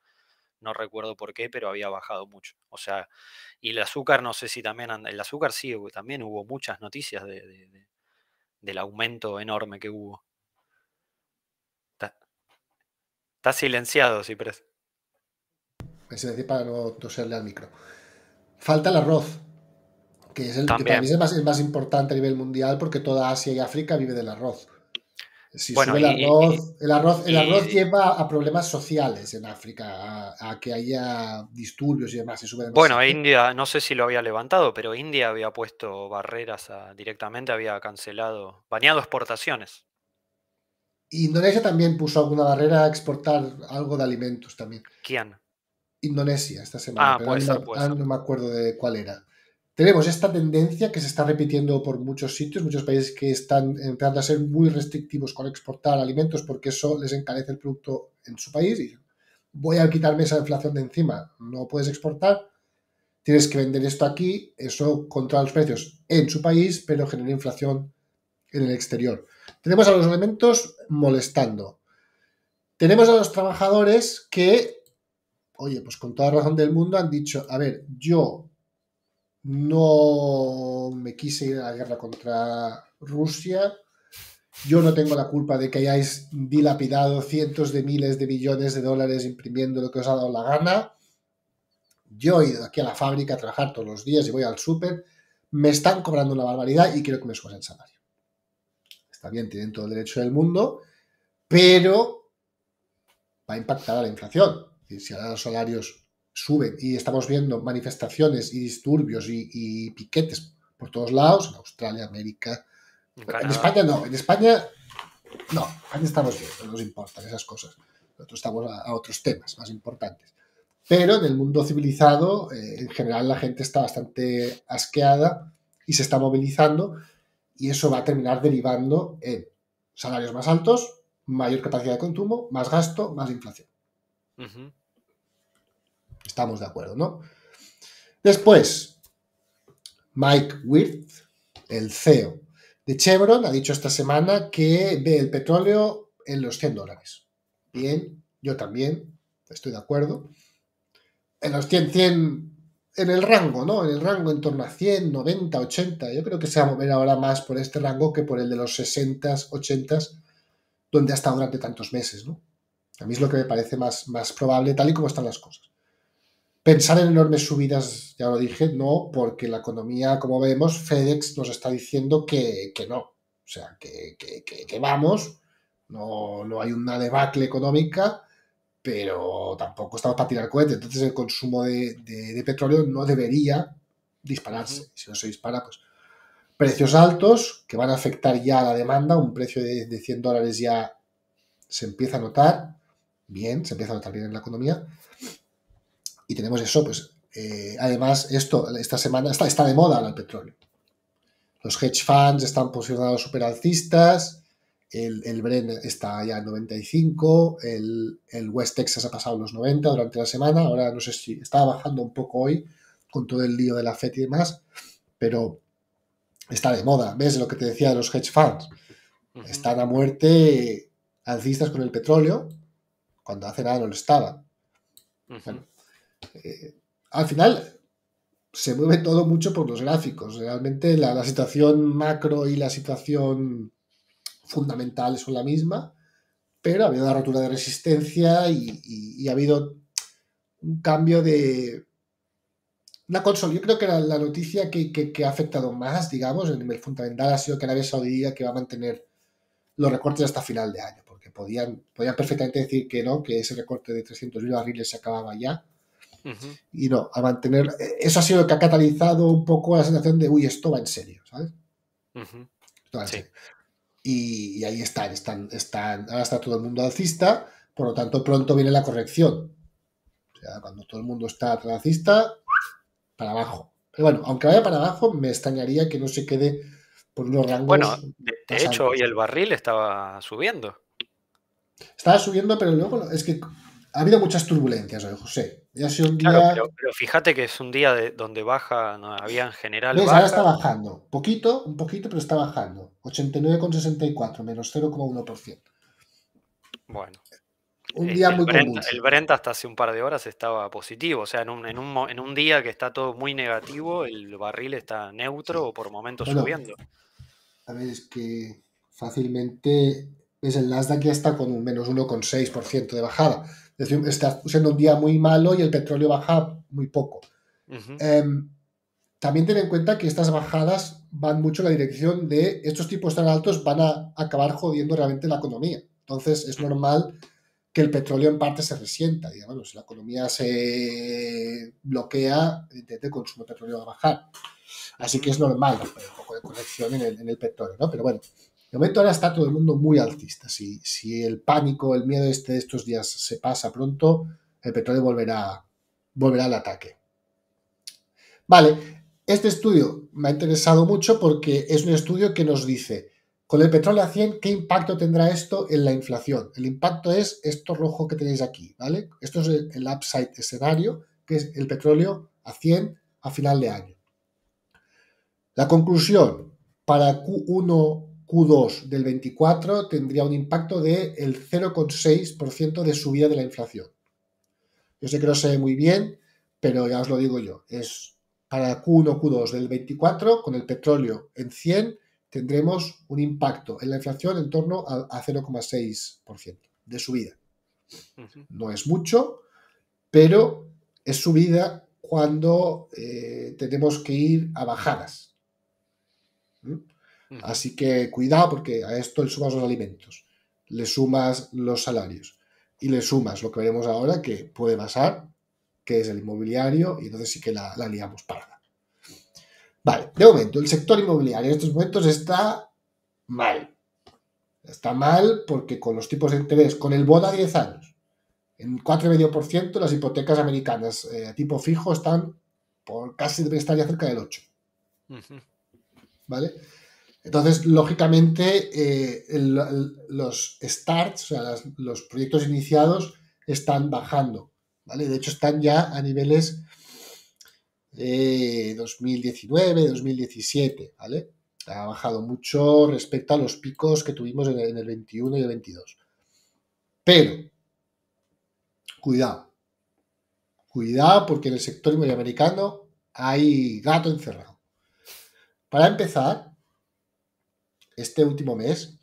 no recuerdo por qué, pero había bajado mucho. O sea, y el azúcar, no sé si también, el azúcar sí, también hubo muchas noticias de, del aumento enorme que hubo. Está, silenciado, Cipres. Es decir, para no toserle al micro. Falta el arroz, que es el que para mí es más, más importante a nivel mundial porque toda Asia y África vive del arroz el, arroz, el, arroz, lleva a problemas sociales en África, a, que haya disturbios y demás. bueno, India, no sé si lo había levantado, pero India había puesto barreras directamente, había cancelado, baneado exportaciones. Indonesia también puso alguna barrera a exportar algo de alimentos también. ¿Quién? Indonesia esta semana. Ah, pero no me acuerdo de cuál era tenemos esta tendencia que se está repitiendo por muchos sitios, muchos países que están empezando a ser muy restrictivos con exportar alimentos porque eso les encarece el producto en su país y voy a quitarme esa inflación de encima, no puedes exportar, tienes que vender esto aquí, eso controla los precios en su país, pero genera inflación en el exterior. Tenemos a los alimentos molestando. Tenemos a los trabajadores que, oye, pues con toda razón del mundo han dicho, a ver, yo no me quise ir a la guerra contra Rusia. Yo no tengo la culpa de que hayáis dilapidado cientos de miles de billones de dólares imprimiendo lo que os ha dado la gana. Yo he ido aquí a la fábrica a trabajar todos los días y voy al súper. Me están cobrando una barbaridad y quiero que me subas el salario. Está bien, tienen todo el derecho del mundo, pero va a impactar a la inflación. Si ahora los salarios suben y estamos viendo manifestaciones y disturbios y, piquetes por todos lados, en Australia, América. En España no, en España no, España estamos bien, no nos importan esas cosas. Nosotros estamos a, otros temas más importantes. Pero en el mundo civilizado, eh, en general, la gente está bastante asqueada y se está movilizando, y eso va a terminar derivando en salarios más altos, mayor capacidad de consumo, más gasto, más inflación. Uh Estamos de acuerdo, ¿no? Después, Mike Wirth, el CEO de Chevron, ha dicho esta semana que ve el petróleo en los 100 dólares. Bien, yo también, estoy de acuerdo. En los 100, 100, en el rango, ¿no? En el rango en torno a 100, 90, 80. Yo creo que se va a mover ahora más por este rango que por el de los 60, 80, donde ha estado durante tantos meses, ¿no? A mí es lo que me parece más, más probable, tal y como están las cosas. Pensar en enormes subidas, ya lo dije, no, porque la economía, como vemos, FedEx nos está diciendo que, no. O sea, que, vamos, no, hay una debacle económica, pero tampoco estamos para tirar cohetes. Entonces el consumo de, petróleo no debería dispararse. Si no se dispara, pues precios altos que van a afectar ya a la demanda, un precio de, de, 100 dólares ya se empieza a notar bien, se empieza a notar bien en la economía y tenemos eso, pues eh, además esto, esta semana está, de moda el petróleo. Los hedge funds están posicionados super alcistas, el, el Bren está ya en 95, el, West Texas ha pasado los 90 durante la semana, ahora no sé si estaba bajando un poco hoy con todo el lío de la FED y demás, pero está de moda, ¿ves lo que te decía de los hedge funds? Están a muerte alcistas con el petróleo, cuando hace nada no lo estaban. Bueno, eh, al final se mueve todo mucho por los gráficos. Realmente la, situación macro y la situación fundamental son la misma, pero ha habido una rotura de resistencia y, ha habido un cambio de, una consola, yo creo que la, la noticia que, ha afectado más, digamos, en el fundamental ha sido que Arabia Saudí que va a mantener los recortes hasta final de año, porque podían, podían perfectamente decir que no, que ese recorte de 300.000 barriles se acababa ya, y no, a mantener. E, eso ha sido lo que ha catalizado un poco la sensación de, uy, esto va en serio, ¿sabes? Y, ahí está, están, están. Ahora está todo el mundo alcista, por lo tanto, pronto viene la corrección. O sea, cuando todo el mundo está alcista, para abajo. Pero bueno, aunque vaya para abajo, me extrañaría que no se quede por unos rangos. Bueno, de, hecho, hoy el barril estaba subiendo. Estaba subiendo, pero luego es que ha habido muchas turbulencias José pero, fíjate que es un día donde baja, había en general... Ahora está bajando. Poquito, un poquito, pero está bajando. 89,64, menos 0,1%. Bueno. Un día muy Brent, El Brent hasta hace un par de horas estaba positivo. O sea, en un, día que está todo muy negativo, el barril está neutro o por momentos subiendo. A es que fácilmente... ¿Ves? El Nasdaq ya está con un menos 1,6% de bajada es decir, estás usando un día muy malo y el petróleo baja muy poco. Em, también ten en cuenta que estas bajadas van mucho en la dirección de estos tipos tan altos van a acabar jodiendo realmente la economía. Entonces es normal que el petróleo en parte se resienta. Digamos, si la economía se bloquea, el consumo de petróleo va a bajar. Así que es normal un poco de corrección en el, petróleo, ¿no? Pero bueno, de momento ahora está todo el mundo muy alcista. Si, si el pánico, el miedo este de estos días se pasa pronto, el petróleo volverá, volverá al ataque. Vale, este estudio me ha interesado mucho porque es un estudio que nos dice, con el petróleo a 100, ¿qué impacto tendrá esto en la inflación? El impacto es esto rojo que tenéis aquí, ¿vale? Esto es el, upside escenario, que es el petróleo a 100 a final de año. La conclusión para Q1 Q2 del 24 tendría un impacto del el 0,6% de subida de la inflación. Yo sé que no sé muy bien, pero ya os lo digo yo. Es para Q1, Q2 del 24, con el petróleo en 100, tendremos un impacto en la inflación en torno a, 0,6% de subida. No es mucho, pero es subida cuando eh, tenemos que ir a bajadas. ¿Mm? Así que cuidado porque a esto le sumas los alimentos, le sumas los salarios y le sumas lo que veremos ahora que puede pasar, que es el inmobiliario, y entonces sí que la, la liamos parda. Vale, de momento, el sector inmobiliario en estos momentos está mal. Está mal porque con los tipos de interés, con el bono a 10 años, en 4,5% las hipotecas americanas a eh, tipo fijo están por casi deben estar ya cerca del 8. ¿Vale? Entonces, lógicamente, eh, los starts, o sea, los proyectos iniciados, están bajando. ¿vale? De hecho, están ya a niveles 2019, eh, 2017. ¿vale? Ha bajado mucho respecto a los picos que tuvimos en el, 21 y el 22. Pero, cuidado. Cuidado porque en el sector inmobiliario hay gato encerrado. Para empezar, este último mes,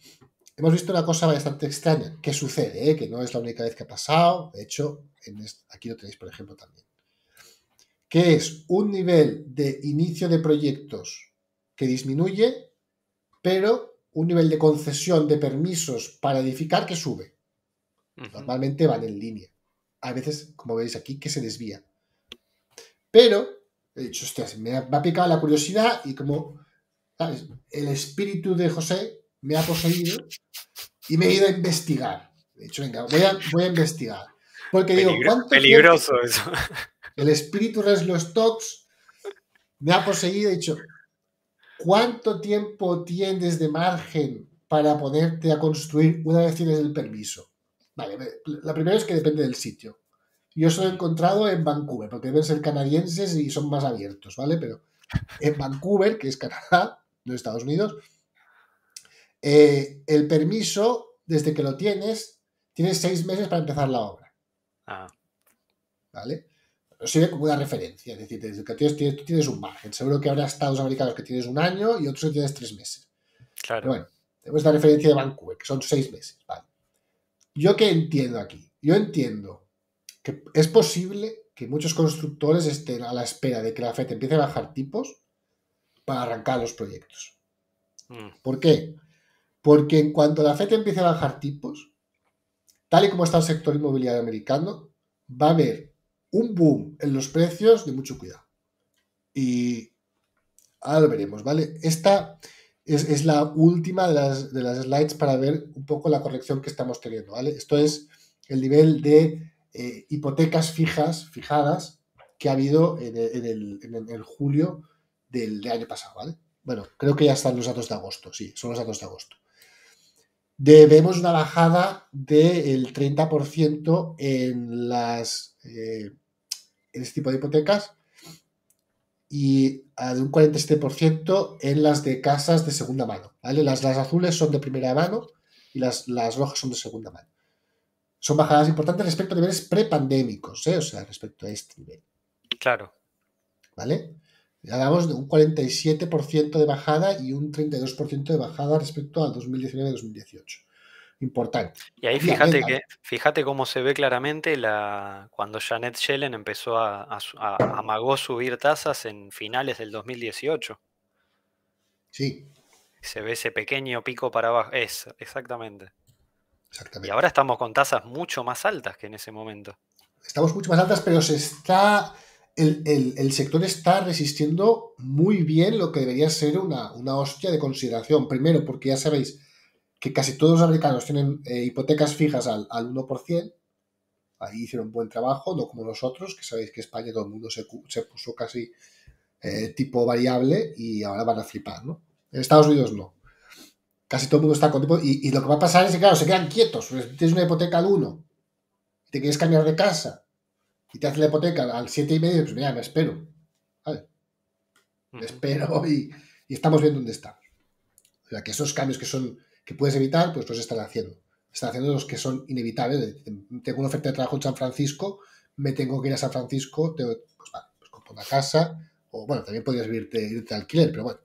hemos visto una cosa bastante extraña que sucede, ¿eh? que no es la única vez que ha pasado, de hecho, aquí lo tenéis, por ejemplo, también, que es un nivel de inicio de proyectos que disminuye, pero un nivel de concesión de permisos para edificar que sube. Normalmente van en línea. A veces, como veis aquí, que se desvía. Pero, he dicho, me ha picado la curiosidad y como el espíritu de José me ha poseído y me he ido a investigar. De hecho, venga, voy a, investigar. Porque digo, ¿cuánto peligroso eso. El espíritu de los stocks me ha poseído y he dicho, ¿cuánto tiempo tienes de margen para ponerte a construir una vez tienes el permiso? Vale, la primera es que depende del sitio. Yo solo he encontrado en Vancouver, porque deben ser canadienses y son más abiertos, ¿vale? Pero en Vancouver, que es Canadá, en Estados Unidos, eh, el permiso, desde que lo tienes, tienes seis meses para empezar la obra. Ah. ¿Vale? Sirve como una referencia, es decir, desde que tienes, tú tienes un margen. Seguro que habrá estados americanos que tienes un año y otros que tienes tres meses. Claro. bueno, tenemos la referencia de Vancouver, que son seis meses. Vale. ¿Yo qué entiendo aquí? Yo entiendo que es posible que muchos constructores estén a la espera de que la FED empiece a bajar tipos para arrancar los proyectos. Mm. ¿Por qué? Porque en cuanto la FED empiece a bajar tipos, tal y como está el sector inmobiliario americano, va a haber un boom en los precios de mucho cuidado. Y ahora lo veremos, ¿vale? Esta es, la última de las, slides para ver un poco la corrección que estamos teniendo, ¿vale? Esto es el nivel de eh, hipotecas fijas, fijadas, que ha habido en en en el julio del, año pasado, ¿vale? Bueno, creo que ya están los datos de agosto, sí, son los datos de agosto. Debemos una bajada del 30% en las eh, en este tipo de hipotecas y ah, de un 47% en las de casas de segunda mano. ¿vale? Las, las azules son de primera mano y las, las rojas son de segunda mano. Son bajadas importantes respecto a niveles prepandémicos, ¿eh? o sea, respecto a este nivel. Claro. ¿Vale? Hablamos de un 47% de bajada y un 32% de bajada respecto al 2019-2018. Importante. Y ahí fíjate, que, fíjate cómo se ve claramente la, cuando Janet Yellen empezó a, a, amagó subir tasas en finales del 2018. Sí. Se ve ese pequeño pico para abajo. Es, exactamente. Exactamente. Y ahora estamos con tasas mucho más altas que en ese momento. Estamos mucho más altas, pero se está el, sector está resistiendo muy bien lo que debería ser una, hostia de consideración. Primero, porque ya sabéis que casi todos los americanos tienen eh, hipotecas fijas al, 1%. Ahí hicieron un buen trabajo, no como nosotros, que sabéis que España todo el mundo se, puso casi eh, tipo variable y ahora van a flipar, ¿no? En Estados Unidos no. Casi todo el mundo está con tipo. Y, y lo que va a pasar es que, claro, se quedan quietos. Pues, tienes una hipoteca al 1. Te quieres cambiar de casa y te hace la hipoteca al y 7 medio pues mira, me espero. ¿vale? Me espero y, estamos viendo dónde está. O sea, que esos cambios que son que puedes evitar, pues los están haciendo. Están haciendo los que son inevitables. Tengo una oferta de trabajo en San Francisco, me tengo que ir a San Francisco, tengo, pues vale, pues compro una casa, o bueno, también podrías irte, irte alquiler, pero bueno,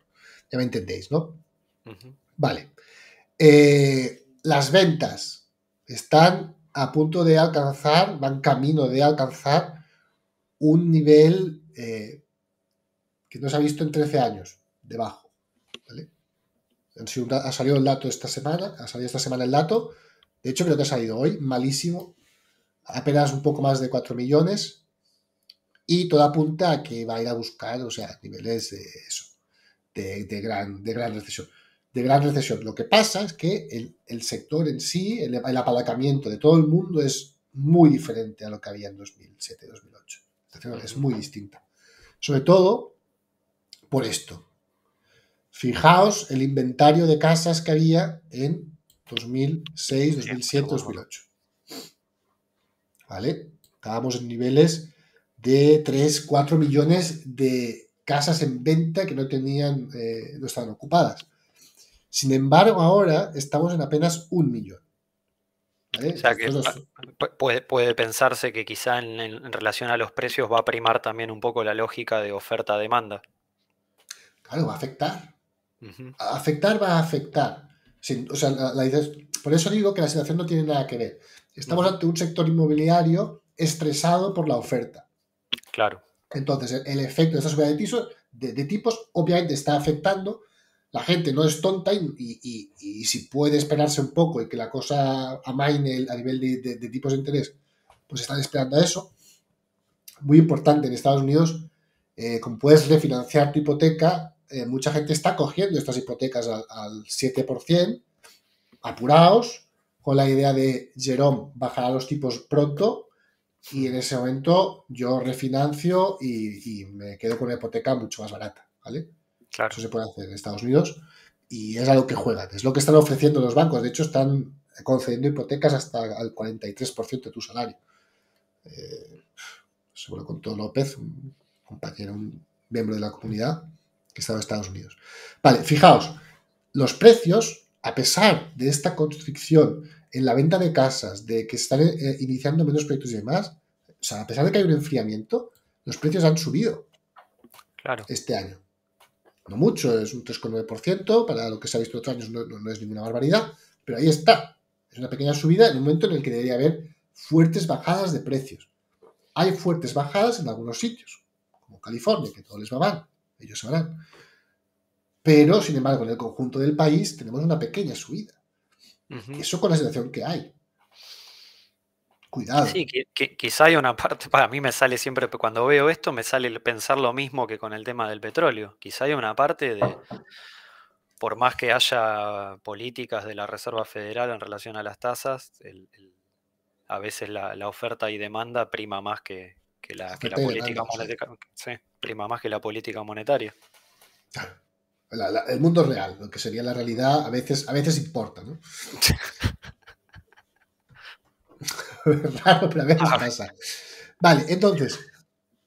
ya me entendéis, ¿no? Vale. Eh, las ventas están a punto de alcanzar, van camino de alcanzar un nivel eh, que no se ha visto en 13 años, debajo. ¿vale? Ha salido el dato esta semana, ha salido esta semana el dato, de hecho creo que ha salido hoy, malísimo, apenas un poco más de 4 millones, y todo apunta a que va a ir a buscar, o sea, niveles de eso, de, de gran, de gran recesión de gran recesión. Lo que pasa es que el, sector en sí, el, apalancamiento de todo el mundo es muy diferente a lo que había en 2007-2008. Es muy distinta. Sobre todo por esto. Fijaos el inventario de casas que había en 2006, 2007, 2008. ¿Vale? Estábamos en niveles de 3, 4 millones de casas en venta que no tenían, eh, no estaban ocupadas. Sin embargo, ahora estamos en apenas un millón. puede, pensarse que quizá en, relación a los precios va a primar también un poco la lógica de oferta-demanda. Claro, va a afectar. afectar va a afectar. por eso digo que la situación no tiene nada que ver. Estamos ante un sector inmobiliario estresado por la oferta. Claro. Entonces, el, efecto de esa subida de tipos obviamente está afectando la gente no es tonta y, y, si puede esperarse un poco y que la cosa amaine a nivel de, tipos de interés, pues están esperando a eso. Muy importante en Estados Unidos, eh, como puedes refinanciar tu hipoteca, eh, mucha gente está cogiendo estas hipotecas al, 7%, apurados, con la idea de Jerome bajará los tipos pronto y en ese momento yo refinancio y, y me quedo con una hipoteca mucho más barata, ¿vale? Eso se puede hacer en Estados Unidos y es a lo que juegan, es lo que están ofreciendo los bancos. De hecho, están concediendo hipotecas hasta el 43% de tu salario. Eh, seguro con todo López, un compañero, un miembro de la comunidad que estaba en Estados Unidos. Vale, fijaos, los precios, a pesar de esta constricción en la venta de casas, de que se están eh, iniciando menos proyectos y demás, o sea, a pesar de que hay un enfriamiento, los precios han subido este año no mucho, es un 3,9%, para lo que se ha visto otros años no, es ninguna barbaridad, pero ahí está. Es una pequeña subida en un momento en el que debería haber fuertes bajadas de precios. Hay fuertes bajadas en algunos sitios, como California, que todo les va mal, ellos sabrán. Pero, sin embargo, en el conjunto del país tenemos una pequeña subida. Eso con la situación que hay. Cuidado. Sí, que, quizá hay una parte, para mí me sale siempre, cuando veo esto, me sale pensar lo mismo que con el tema del petróleo. Quizá hay una parte de, por más que haya políticas de la Reserva Federal en relación a las tasas, a veces la, oferta y demanda prima más que, la, política monetaria. prima más que la política monetaria. el mundo real, lo que sería la realidad, a veces, a veces importa, ¿no? Raro, pero a ah. pasa. Vale, entonces,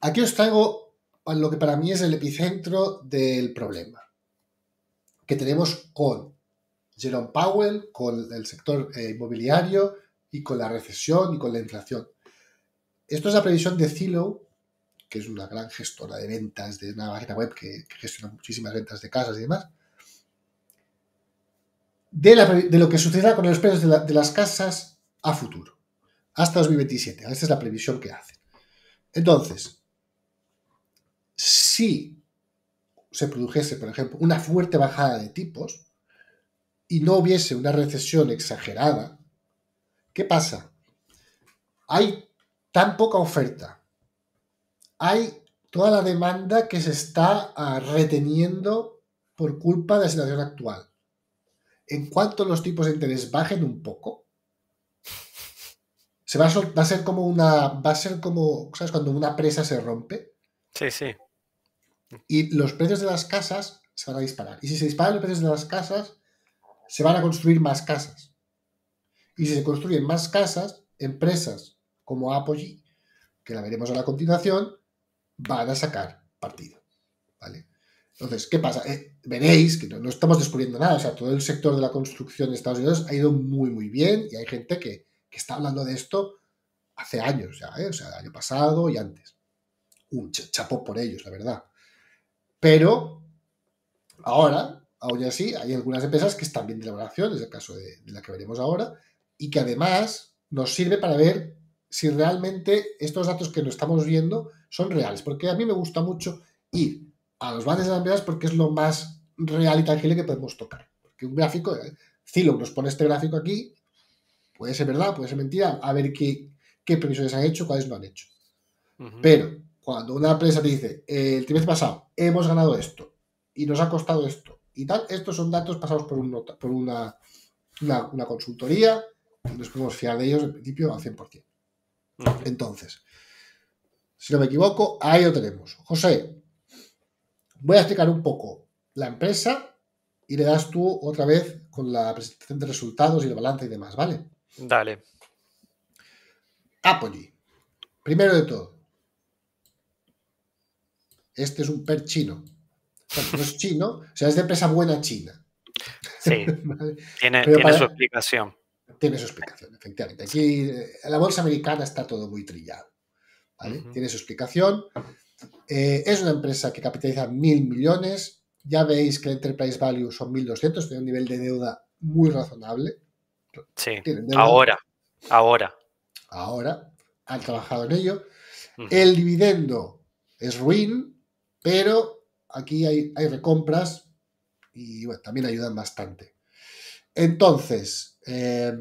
aquí os traigo lo que para mí es el epicentro del problema que tenemos con Jerome Powell, con el sector eh, inmobiliario y con la recesión y con la inflación. Esto es la previsión de Zillow, que es una gran gestora de ventas, de una página web que, gestiona muchísimas ventas de casas y demás. De, lo que sucederá con los precios de, las casas a futuro hasta 2027. esa es la previsión que hace. Entonces, si se produjese, por ejemplo, una fuerte bajada de tipos y no hubiese una recesión exagerada, ¿qué pasa? Hay tan poca oferta, hay toda la demanda que se está ah, reteniendo por culpa de la situación actual. En cuanto los tipos de interés bajen un poco, va a, ser como una. Va a ser como. ¿Sabes? Cuando una presa se rompe. Sí, sí. Y los precios de las casas se van a disparar. Y si se disparan los precios de las casas, se van a construir más casas. Y si se construyen más casas, empresas como Apogee, que la veremos a la continuación, van a sacar partido. ¿Vale? Entonces, ¿qué pasa? venéis eh, veréis que no, no, estamos descubriendo nada. O sea, todo el sector de la construcción de Estados Unidos ha ido muy, muy bien y hay gente que que está hablando de esto hace años ya, ¿eh? o sea, año pasado y antes. Un chapó por ellos, la verdad. Pero ahora, aún así, hay algunas empresas que están bien de elaboración, es el caso de, la que veremos ahora, y que además nos sirve para ver si realmente estos datos que nos estamos viendo son reales. Porque a mí me gusta mucho ir a los bases de las empresas porque es lo más real y tangible que podemos tocar. Porque un gráfico, eh, Zillow nos pone este gráfico aquí, Puede ser verdad, puede ser mentira, a ver qué, qué previsiones han hecho, cuáles no han hecho. Pero cuando una empresa te dice, el trimestre pasado hemos ganado esto y nos ha costado esto y tal, estos son datos pasados por, un nota, por una, consultoría nos podemos fiar de ellos en principio al 100%. Entonces, si no me equivoco, ahí lo tenemos. José, voy a explicar un poco la empresa y le das tú otra vez con la presentación de resultados y el balance y demás, ¿vale? Dale. Apoli. Primero de todo. Este es un per chino. no es chino, o sea, es de empresa buena china. Sí. Tiene, su explicación. Tiene su explicación, efectivamente. Aquí eh, la bolsa americana está todo muy trillado. Tiene su explicación. Eh, es una empresa que capitaliza mil millones. Ya veis que el Enterprise Value son 1.200, tiene un nivel de deuda muy razonable. Sí, ahora, ahora. Ahora han trabajado en ello. El dividendo es ruin, pero aquí hay, hay recompras y también ayudan bastante. Entonces, eh,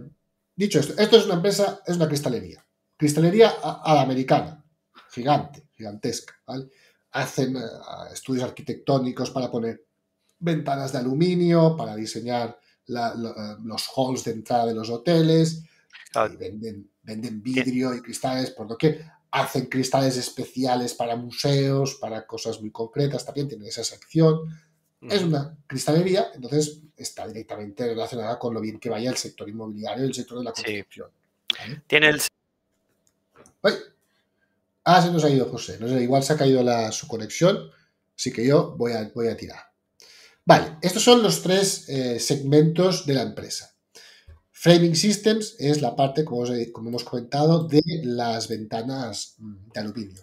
dicho esto, esto es una empresa, es una cristalería. Cristalería a, americana, gigante, gigantesca. Hacen eh, estudios arquitectónicos para poner ventanas de aluminio, para diseñar los halls de entrada de los hoteles, venden, vidrio y cristales, por lo que hacen cristales especiales para museos, para cosas muy concretas, también tienen esa sección. Es una cristalería, entonces está directamente relacionada con lo bien que vaya el sector inmobiliario y el sector de la construcción. Tiene el... Ah, se nos ha ido José. No sé, igual se ha caído su conexión, así que yo voy voy a tirar. Vale, estos son los tres eh, segmentos de la empresa. Framing Systems es la parte, como, hemos comentado, de las ventanas de aluminio.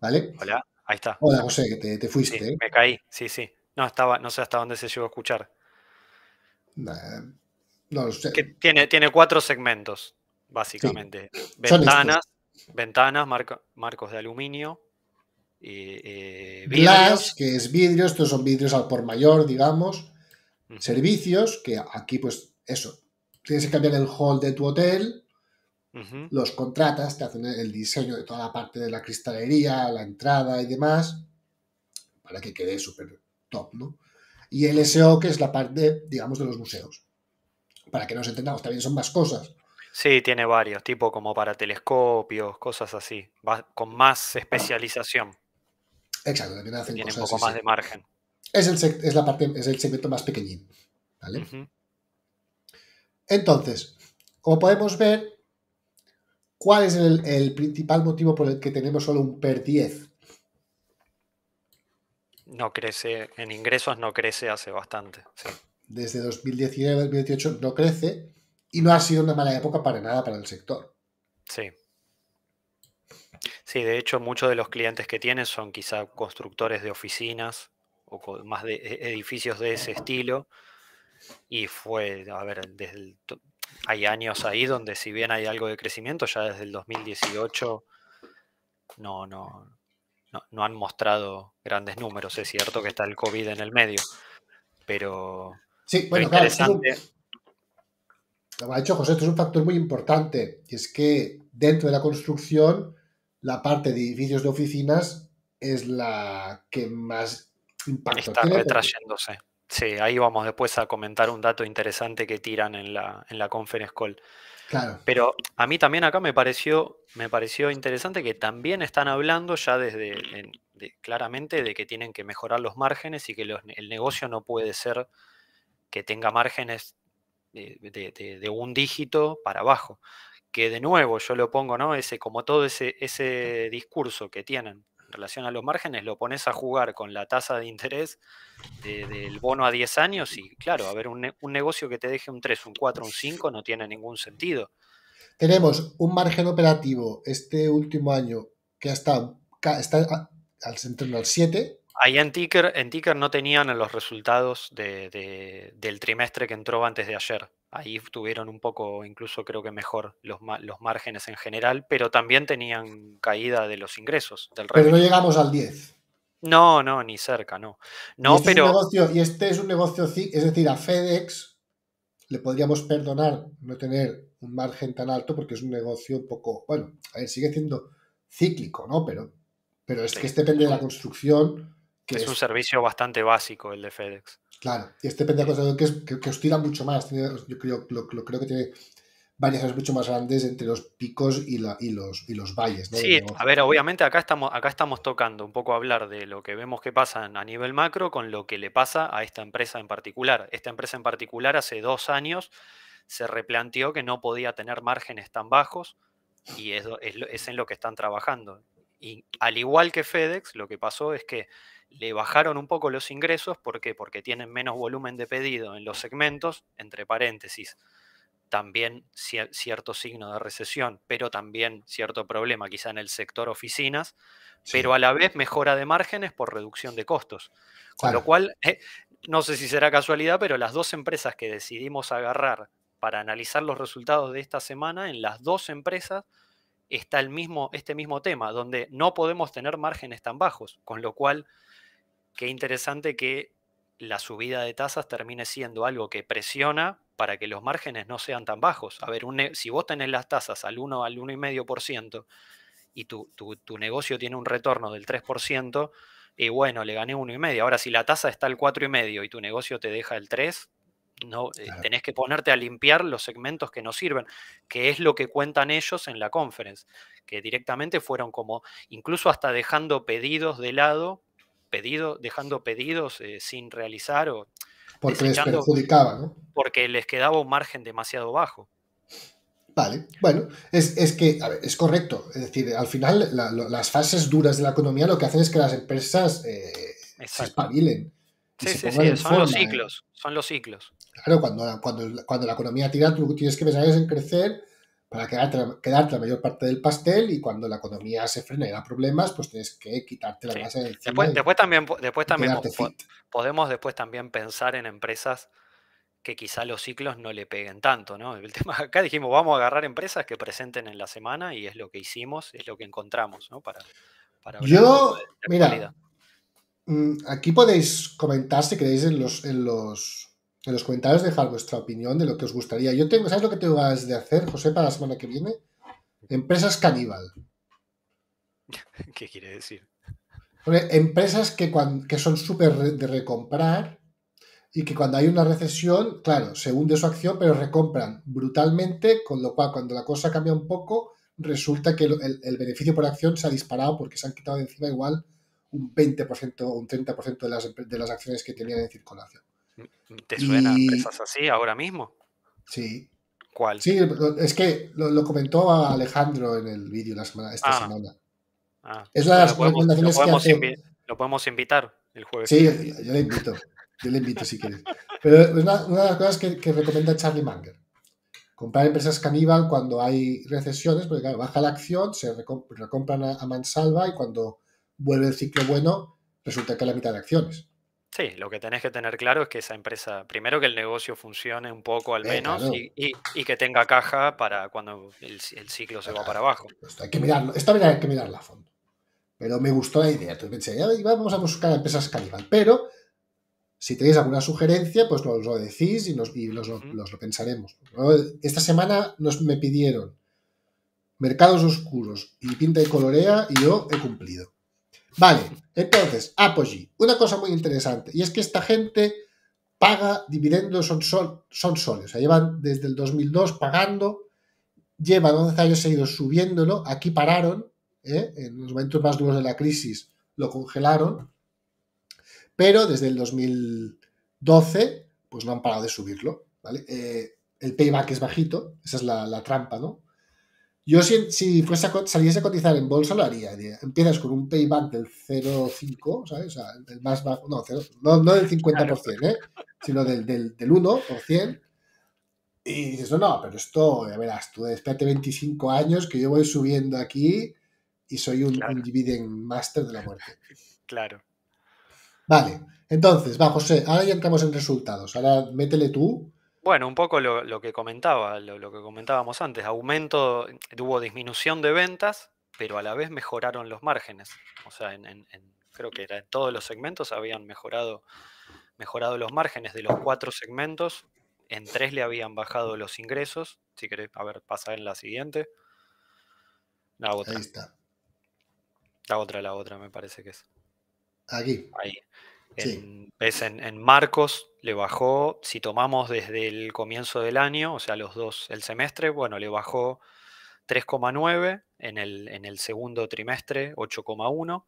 ¿Vale? Hola, ahí está. Hola, José, que te, fuiste. ¿eh? Me caí, sí, sí. No, estaba, no sé hasta dónde se llegó a escuchar. no tiene, tiene cuatro segmentos, básicamente. Ventanas, ventanas marcos de aluminio, eh, eh, Glass, que es vidrio, estos son vidrios al por mayor, digamos. Servicios, que aquí pues eso, tienes que cambiar el hall de tu hotel, los contratas, te hacen el diseño de toda la parte de la cristalería, la entrada y demás, para que quede súper top, ¿no? Y el SO, que es la parte, digamos, de los museos. Para que nos entendamos, también son más cosas. Sí, tiene varios, tipo como para telescopios, cosas así, con más especialización. Exacto, también hacen Tiene un poco más de margen. Es el, la parte, es el segmento más pequeñín. Entonces, como podemos ver, ¿cuál es el, principal motivo por el que tenemos solo un PER 10? No crece, en ingresos no crece hace bastante. Sí. Desde 2019-2018 no crece y no ha sido una mala época para nada para el sector. Sí. Sí, de hecho muchos de los clientes que tienen son quizá constructores de oficinas o más de e, edificios de ese estilo. Y fue, a ver, desde hay años ahí donde si bien hay algo de crecimiento, ya desde el 2018 no, no, no, han mostrado grandes números. Es cierto que está el COVID en el medio, pero... Sí, bueno, interesante. Lo José, esto es un factor muy importante, y es que dentro de la construcción la parte de edificios de oficinas es la que más impacto Está retrayéndose. Sí, ahí vamos después a comentar un dato interesante que tiran en la, en la conference call. Pero a mí también acá me pareció, me pareció interesante que también están hablando ya desde claramente de que tienen que mejorar los márgenes y que el negocio no puede ser que tenga márgenes de, un dígito para abajo que de nuevo yo lo pongo, ¿no? Ese, como todo ese, ese discurso que tienen en relación a los márgenes, lo pones a jugar con la tasa de interés del bono a 10 años y claro, a ver, un, negocio que te deje un 3, un 4, un 5 no tiene ningún sentido. Tenemos un margen operativo este último año que hasta está al centro del 7. Ahí en Ticker, en Ticker no tenían los resultados del trimestre que entró antes de ayer ahí tuvieron un poco, incluso creo que mejor los, márgenes en general, pero también tenían caída de los ingresos. Del pero no llegamos al 10. No, no, ni cerca, no. no y este Es un negocio, y este es un negocio, es decir, a FedEx le podríamos perdonar no tener un margen tan alto porque es un negocio un poco, bueno, sigue siendo cíclico, ¿no? Pero, pero es que este depende de la construcción. Que es, un servicio bastante básico el de FedEx. Claro, y este pendejo que, es, que, os tira mucho más, yo creo, que tiene varias mucho más grandes entre los picos y, los, y valles. Sí, a ver, obviamente acá estamos, acá estamos tocando un poco hablar de lo que vemos que pasa a nivel macro con lo que le pasa a esta empresa en particular. Esta empresa en particular hace dos años se replanteó que no podía tener márgenes tan bajos y es en lo que están trabajando. Y al igual que FedEx, lo que pasó es que le bajaron un poco los ingresos. ¿Por qué? Porque tienen menos volumen de pedido en los segmentos, entre paréntesis. También cierto signo de recesión, pero también cierto problema quizá en el sector oficinas, pero a la vez mejora de márgenes por reducción de costos. Con lo cual, eh, no sé si será casualidad, pero las dos empresas que decidimos agarrar para analizar los resultados de esta semana, en las dos empresas está el mismo, este mismo tema, donde no podemos tener márgenes tan bajos, con lo cual, qué interesante que la subida de tasas termine siendo algo que presiona para que los márgenes no sean tan bajos. A ver, si vos tenés las tasas al 1 al 1,5% y tu, tu, tu, negocio tiene un retorno del 3%, y eh, bueno, le gané 1,5%. Ahora, si la tasa está al 4,5% y tu negocio te deja el 3%, eh, tenés que ponerte a limpiar los segmentos que no sirven, que es lo que cuentan ellos en la conference, que directamente fueron como, incluso hasta dejando pedidos de lado, pedido, dejando pedidos eh, sin realizar o... Porque les perjudicaba, ¿no? Porque les quedaba un margen demasiado bajo. Vale, bueno, es, que es correcto. Es decir, al final las fases duras de la economía lo que hacen es que las empresas eh, se espabilen. Sí, sí, sí, son los ciclos, son los ciclos. Claro, cuando, cuando, cuando la economía tira, tú tienes que pensar en crecer para quedarte, quedarte, la mayor parte del pastel y cuando la economía se frena y da problemas, pues tienes que quitarte la base después, también, después también podemos después también pensar en empresas que quizá los ciclos no le peguen tanto, ¿no? El tema acá dijimos, vamos a agarrar empresas que presenten en la semana y es lo que hicimos, es lo que encontramos, ¿no? Para, para Yo, mira, mm, aquí podéis comentar si queréis en los, en los en los comentarios dejad vuestra opinión de lo que os gustaría. Yo tengo, ¿sabes lo que tengo de hacer, José, para la semana que viene? Empresas caníbal. ¿Qué quiere decir? empresas que, son súper de recomprar y que cuando hay una recesión, claro, se hunde su acción, pero recompran brutalmente, con lo cual cuando la cosa cambia un poco, resulta que el, beneficio por acción se ha disparado porque se han quitado de encima igual un 20% o un 30% de las, de las acciones que tenían en circulación. ¿Te suena a empresas así ahora mismo? Sí. ¿Cuál? Sí, es que lo, comentó Alejandro en el vídeo la semana, esta ah. semana. Ah. Es una de las recomendaciones que hace... Lo podemos invitar el jueves. Sí, yo, le invito. Yo le invito si quieres. Pero una, una de las cosas que, recomienda Charlie Munger. Comprar empresas caníbal cuando hay recesiones, porque claro, baja la acción, se recompran a, a mansalva y cuando vuelve el ciclo bueno, resulta que la mitad de acciones. Sí, lo que tenés que tener claro es que esa empresa, primero que el negocio funcione un poco al eh, menos y, que tenga caja para cuando el, ciclo se va para abajo. Hay que mirarlo, esta hay que mirarla a fondo. Pero me gustó la idea. Entonces pensé, vamos a buscar empresas caníbal. Pero si tenéis alguna sugerencia, pues nos lo decís y, nos, lo pensaremos. Esta semana nos, me pidieron mercados oscuros y pinta y colorea y yo he cumplido. Vale, entonces, Apogee, una cosa muy interesante, y es que esta gente paga dividendos son, soles, o sea, llevan desde el 2002 pagando, llevan 11 años seguidos subiéndolo, aquí pararon, ¿eh? en los momentos más duros de la crisis lo congelaron, pero desde el 2012 pues no han parado de subirlo, ¿vale? Eh, el payback es bajito, esa es la trampa, ¿no? Yo si, si fuese saliese a cotizar en bolsa lo haría. Empiezas con un payback del 0,5, ¿sabes? O sea, del más bajo, no, no, del 50%, ¿eh? sino del, del, del 1%. Y dices, no, no, pero esto, ya verás, tú espérate 25 años que yo voy subiendo aquí y soy un, dividend master de la muerte. Claro. Vale, entonces, va, José, ahora ya entramos en resultados. Ahora métele tú bueno, un poco lo, que comentaba, lo, que comentábamos antes, aumento, eh, hubo disminución de ventas, pero a la vez mejoraron los márgenes. O sea, creo que era en todos los segmentos habían mejorado, los márgenes de los cuatro segmentos. En tres le habían bajado los ingresos. Si querés, a ver, pasa en la siguiente. La otra. Ahí está. La otra, la otra, me parece que es. Aquí. Ahí. Es en Marcos, le bajó, si tomamos desde el comienzo del año, o sea, los dos, el semestre, bueno, le bajó 3,9 en el, en el segundo trimestre, 8,1.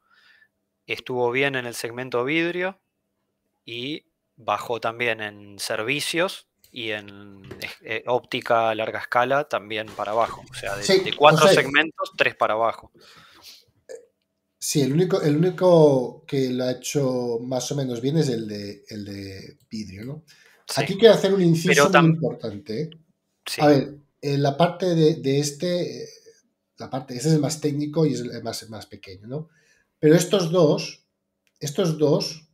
Estuvo bien en el segmento vidrio y bajó también en servicios y en eh, eh, óptica a larga escala también para abajo. O sea, de, cuatro segmentos, tres para abajo. Sí, el único, el único que lo ha hecho más o menos bien es el de, el de vidrio, ¿no? Aquí quiero hacer un inciso muy importante. A ver, en eh, la parte de, este, eh, la parte, es el más técnico y es el más, más pequeño, ¿no? Pero estos dos, estos dos,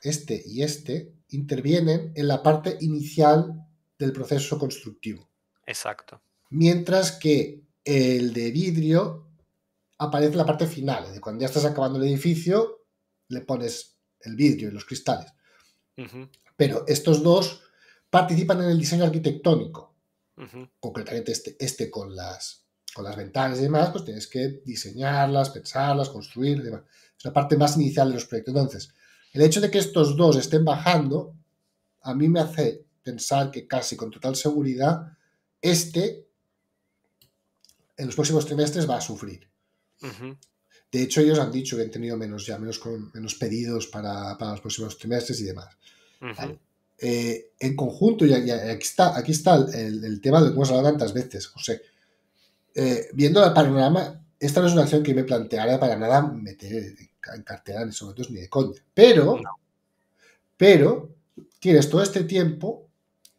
este y este, intervienen en la parte inicial del proceso constructivo. Exacto. Mientras que el de vidrio aparece la parte final, de cuando ya estás acabando el edificio, le pones el vidrio y los cristales. Pero estos dos participan en el diseño arquitectónico. Concretamente este, este con, las, con las ventanas y demás, pues tienes que diseñarlas, pensarlas, construir y demás. Es la parte más inicial de los proyectos. Entonces, el hecho de que estos dos estén bajando, a mí me hace pensar que casi con total seguridad, este en los próximos trimestres va a sufrir. De hecho, ellos han dicho que han tenido menos ya, menos, menos pedidos para, para, los próximos trimestres y demás. Eh, en conjunto, y aquí está, aquí está el, tema del que hemos hablado tantas veces, José. Eh, viendo el panorama, esta no es una acción que me planteara para nada meter en cartera ni sobre ni de coña. Pero, pero tienes todo este tiempo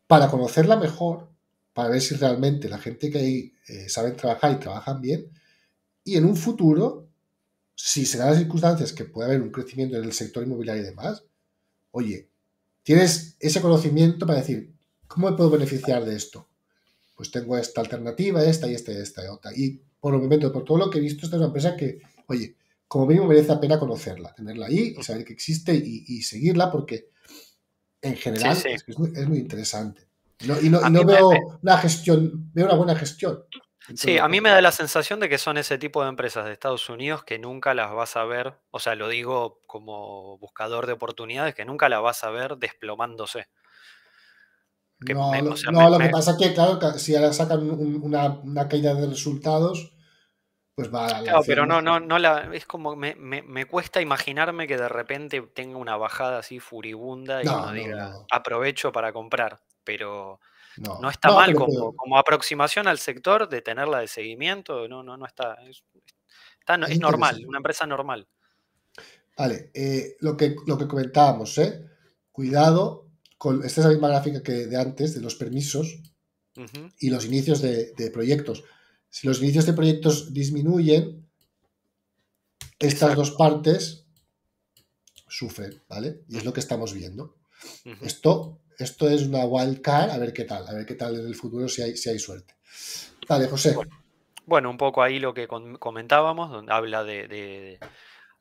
para conocerla mejor, para ver si realmente la gente que ahí eh, saben trabajar y trabajan bien, y en un futuro, si se dan las circunstancias que puede haber un crecimiento en el sector inmobiliario y demás, oye, tienes ese conocimiento para decir, ¿cómo me puedo beneficiar de esto? Pues tengo esta alternativa, esta y esta y esta y otra. Y por el momento, por todo lo que he visto, esta es una empresa que, oye, como mínimo merece la pena conocerla, tenerla ahí y saber que existe y, seguirla porque en general Es, muy, interesante. y no, veo gestión, veo una buena gestión. Sí, a mí me da la sensación de que son ese tipo de empresas de Estados Unidos que nunca las vas a ver, o sea, lo digo como buscador de oportunidades, que nunca las vas a ver desplomándose. no, lo que pasa es que, claro, si ahora sacan una, caída de resultados, pues va a... Claro, pero no, no, no, la, es como, me, cuesta imaginarme que de repente tenga una bajada así furibunda y diga, aprovecho para comprar, pero no, está mal como, como, aproximación al sector de tenerla de seguimiento, no, no, no está. Es, normal, una empresa normal. Vale, eh, lo, que, lo que comentábamos, ¿eh? cuidado con. Esta es la misma gráfica que de antes, de los permisos y los inicios de, proyectos. Si los inicios de proyectos disminuyen, estas dos partes sufren, ¿vale? Y es lo que estamos viendo. Esto esto es una wildcard, a ver qué tal, a ver qué tal en el futuro si hay, suerte. Vale, José. Bueno, un poco ahí lo que comentábamos, donde habla de,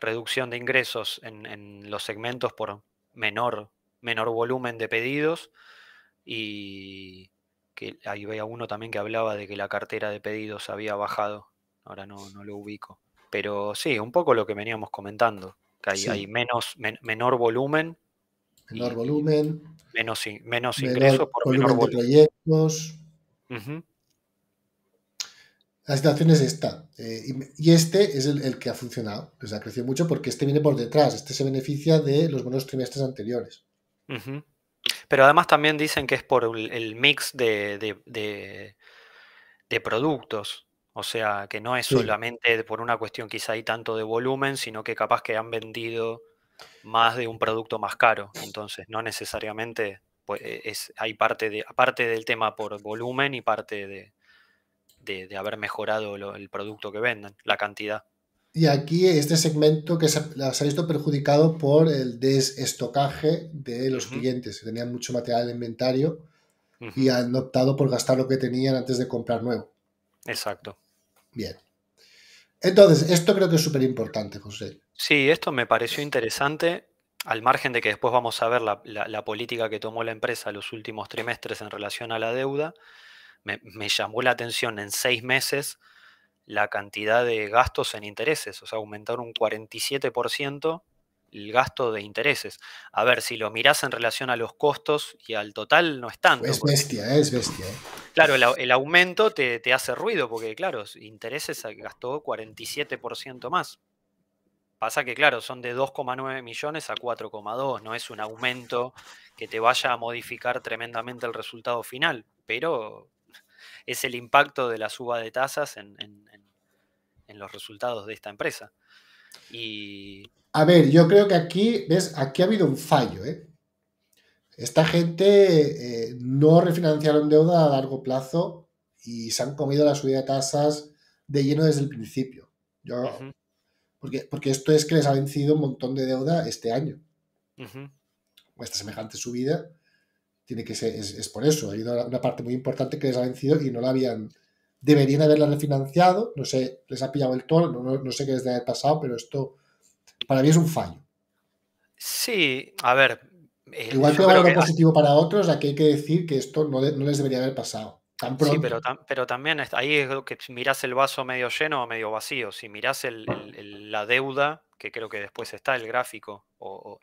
reducción de ingresos en, los segmentos por menor, menor volumen de pedidos y que ahí veía uno también que hablaba de que la cartera de pedidos había bajado, ahora no, no lo ubico, pero sí, un poco lo que veníamos comentando, que hay, hay menos, menor volumen. Menor volumen, Menos, menos ingresos por menor de proyectos. La situación es esta. Eh, y, este es el, que ha funcionado. Pues ha crecido mucho porque este viene por detrás. Este se beneficia de los buenos trimestres anteriores. Pero además también dicen que es por el, mix de, productos. O sea, que no es solamente por una cuestión quizá hay tanto de volumen, sino que capaz que han vendido más de un producto más caro. Entonces, no necesariamente pues, e, es, hay parte, de, del tema por volumen y parte de, haber mejorado el producto que venden, la cantidad. Y aquí este segmento que se, ha visto perjudicado por el desestocaje de los clientes, que tenían mucho material en inventario y han optado por gastar lo que tenían antes de comprar nuevo. Exacto. Bien. Entonces, esto creo que es súper importante, José. Sí, esto me pareció interesante, al margen de que después vamos a ver la, política que tomó la empresa los últimos trimestres en relación a la deuda. Me, llamó la atención en seis meses la cantidad de gastos en intereses, o sea, aumentaron un 47% el gasto de intereses. A ver, si lo mirás en relación a los costos y al total, no es tanto. Es bestia, es bestia. ¿eh? Claro, el, aumento te, te, hace ruido, porque claro, intereses ah, gastó 47% más. Pasa que, claro, son de 2,9 millones a 4,2, no es un aumento que te vaya a modificar tremendamente el resultado final, pero es el impacto de la suba de tasas en, los resultados de esta empresa. Y... A ver, yo creo que aquí, ¿ves? Aquí ha habido un fallo, ¿eh? Esta gente eh, no refinanciaron deuda a largo plazo y se han comido la subida de tasas de lleno desde el principio. Yo, porque, esto es que les ha vencido un montón de deuda este año. Esta semejante subida tiene que ser, es, por eso. Ha habido una parte muy importante que les ha vencido y no la habían, deberían haberla refinanciado, no sé, les ha pillado el toro, no, sé qué les debe haber pasado, pero esto para mí es un fallo. Sí, a ver. Eh, Igual que algo positivo para otros, aquí hay que decir que esto no, no les debería haber pasado. Sí, pero, pero también ahí es que mirás el vaso medio lleno o medio vacío. Si mirás la deuda, que creo que después está el gráfico, o,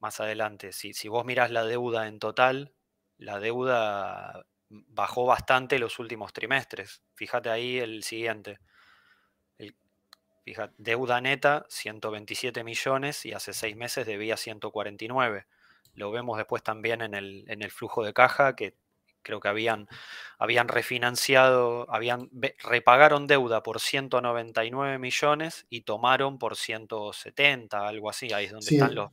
más adelante, si, vos mirás la deuda en total, la deuda bajó bastante los últimos trimestres. Fíjate ahí el siguiente. deuda neta, 127 millones y hace seis meses debía 149. Lo vemos después también en el, en el flujo de caja, que creo que habían, habían refinanciado, habían repagaron deuda por 199 millones y tomaron por 170, algo así, ahí es donde están los...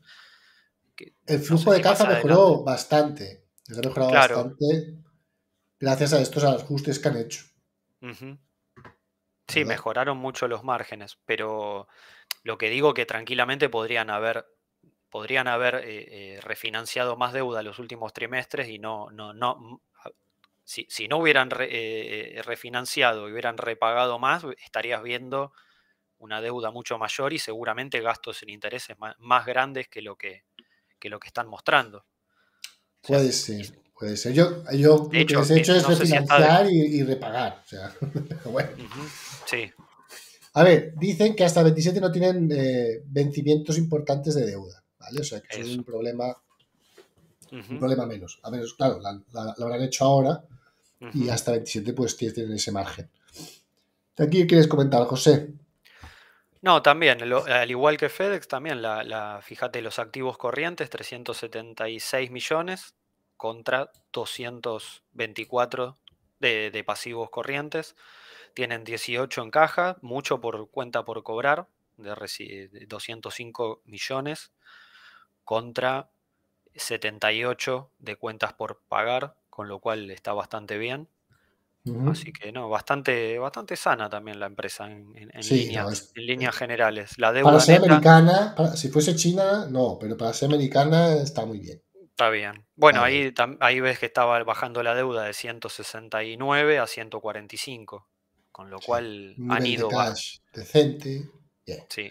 el flujo de caja mejoró bastante, gracias a estos ajustes que han hecho. Sí, mejoraron mucho los márgenes, pero lo que digo que tranquilamente podrían haber podrían haber eh, eh, refinanciado más deuda los últimos trimestres y no, no si, no hubieran eh, eh, refinanciado y hubieran repagado más, eh, estarías viendo una deuda mucho mayor y seguramente gastos en intereses más, grandes que lo que, lo que están mostrando. Puede ser, puede ser. Yo, yo lo que he hecho es refinanciar y, repagar. Sí. A ver, dicen que hasta 27 no tienen vencimientos importantes de deuda, ¿vale? O sea, que es un problema, un problema menos. A claro, lo habrán hecho ahora, y hasta 27 pues tienen ese margen. Aquí quieres comentar, José? No, también, al igual que FedEx, también, la, fíjate, los activos corrientes, 376 millones contra 224 de, de, pasivos corrientes. Tienen 18 en caja, mucho por cuenta por cobrar, de 205 millones contra 78 de cuentas por pagar con lo cual está bastante bien. Así que no, bastante, bastante sana también la empresa en, eh, líneas, generales. La deuda para ser americana, si fuese China, no, pero para ser americana está muy bien. Está bien. Bueno, ahí, ahí ves que estaba bajando la deuda de 169 a 145, con lo cual han ido... decente. Sí.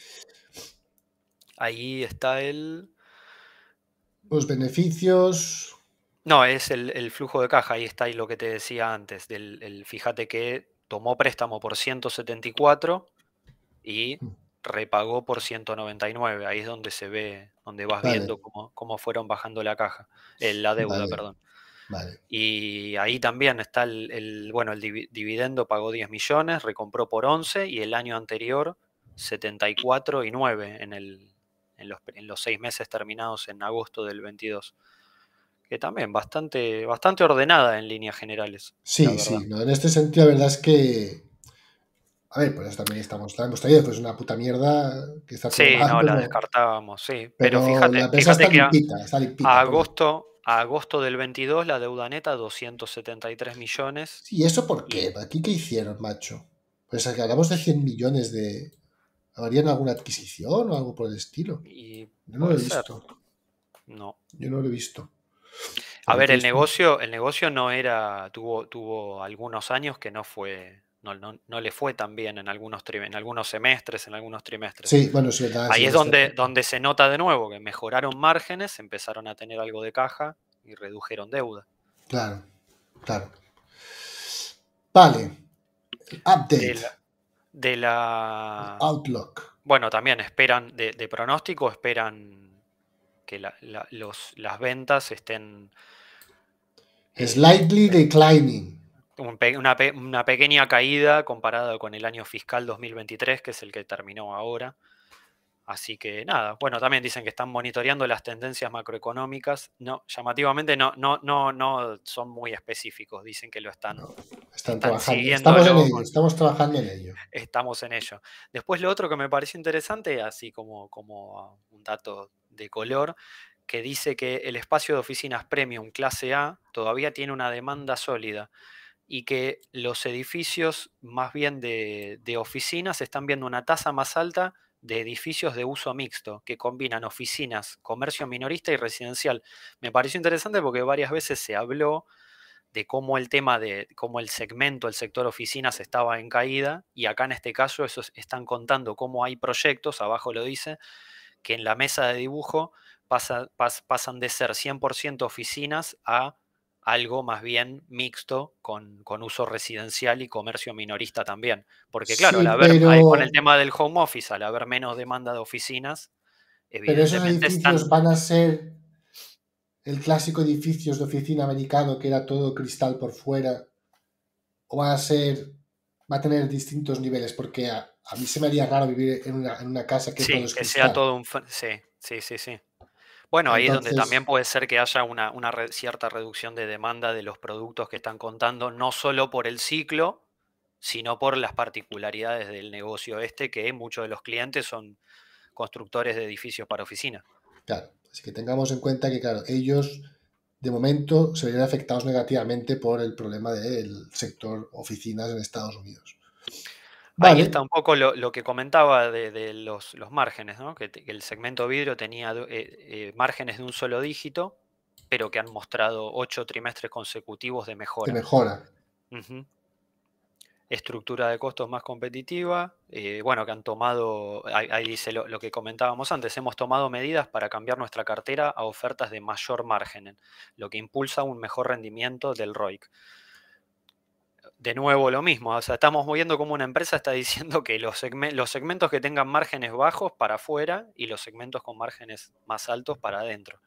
Ahí está el... Los beneficios, no, es el, flujo de caja, ahí está y lo que te decía antes, del, el, fíjate que tomó préstamo por 174 y mm. repagó por 199, ahí es donde se ve, donde vas viendo cómo, fueron bajando la caja, eh, la deuda, perdón. Y ahí también está el, bueno, el dividendo pagó 10 millones, recompró por 11 y el año anterior 74 y 9 en, el, en, los, en los seis meses terminados en agosto del 22 que también bastante, bastante ordenada en líneas generales. Sí, sí, en este sentido la verdad es que... A ver, pues también estamos, Está pues, bien, pues una puta mierda que está Sí, no, la descartábamos, sí. Pero, fíjate, que a agosto, agosto del 22 la deuda neta 273 millones. ¿Y eso por qué? ¿Aquí qué hicieron, macho? Pues que hablamos de 100 millones de... ¿Habrían alguna adquisición o algo por el estilo? Y Yo no lo he visto. No. Yo no lo he visto. A ver, el negocio, el negocio no era, tuvo, tuvo algunos años que no fue, no, le fue tan bien en algunos, algunos semestres, en algunos trimestres. Sí, bueno, sí, Ahí es donde, donde se nota de nuevo que mejoraron márgenes, empezaron a tener algo de caja y redujeron deuda. Claro, claro. Vale. Update. De la, Outlook. Bueno, también esperan, de pronóstico, esperan que las ventas estén... Slightly eh, declining. Una, pequeña caída comparada con el año fiscal 2023, que es el que terminó ahora. Así que nada, bueno, también dicen que están monitoreando las tendencias macroeconómicas. No, llamativamente no, no, no, no son muy específicos, dicen que lo están, están, trabajando. Estamos, en ello, estamos trabajando en ello. Estamos en ello. Después lo otro que me parece interesante, así como, como un dato de color que dice que el espacio de oficinas premium clase A todavía tiene una demanda sólida y que los edificios más bien de, oficinas están viendo una tasa más alta de edificios de uso mixto que combinan oficinas, comercio minorista y residencial. Me pareció interesante porque varias veces se habló de cómo el tema de cómo el segmento, el sector oficinas estaba en caída y acá en este caso eso están contando cómo hay proyectos, abajo lo dice, que en la mesa de dibujo pasan de ser 100% oficinas a algo más bien mixto con, uso residencial y comercio minorista también. Porque claro, al haber, con el tema del home office, al haber menos demanda de oficinas, evidentemente pero esos edificios van a ser el clásico edificio de oficina americano que era todo cristal por fuera, o van a ser, va a tener distintos niveles, porque a mí se me haría raro vivir en una, casa que, sí, es que sea todo un... Sí, sí, sí, sí. Bueno, ahí es donde también puede ser que haya una, cierta reducción de demanda de los productos que están contando, no solo por el ciclo, sino por las particularidades del negocio este, que muchos de los clientes son constructores de edificios para oficinas. Claro, así que tengamos en cuenta que, claro, ellos de momento se verían afectados negativamente por el problema del sector oficinas en Estados Unidos. Ahí está un poco lo, que comentaba de, los, márgenes, ¿no? que, el segmento vidrio tenía eh, eh, márgenes de un solo dígito, pero que han mostrado ocho trimestres consecutivos de mejora. De mejora. Estructura de costos más competitiva. Eh, bueno, que han tomado, ahí, dice lo, que comentábamos antes, hemos tomado medidas para cambiar nuestra cartera a ofertas de mayor margen, lo que impulsa un mejor rendimiento del ROIC de nuevo lo mismo. O sea, estamos viendo como una empresa está diciendo que los, segmentos que tengan márgenes bajos para afuera y los segmentos con márgenes más altos para adentro.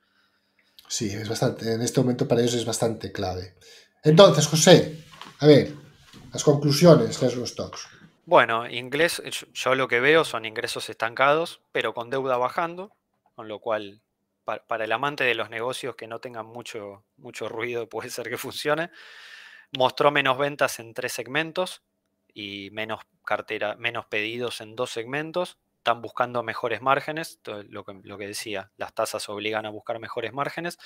Sí, es bastante, en este momento para ellos es bastante clave. Entonces, José, a ver, las conclusiones de los stocks. Bueno, inglés, yo lo que veo son ingresos estancados, pero con deuda bajando, con lo cual para, el amante de los negocios que no tengan mucho, mucho ruido puede ser que funcione. Mostró menos ventas en tres segmentos y menos cartera, menos pedidos en dos segmentos. Están buscando mejores márgenes, lo que, lo que decía, las tasas obligan a buscar mejores márgenes.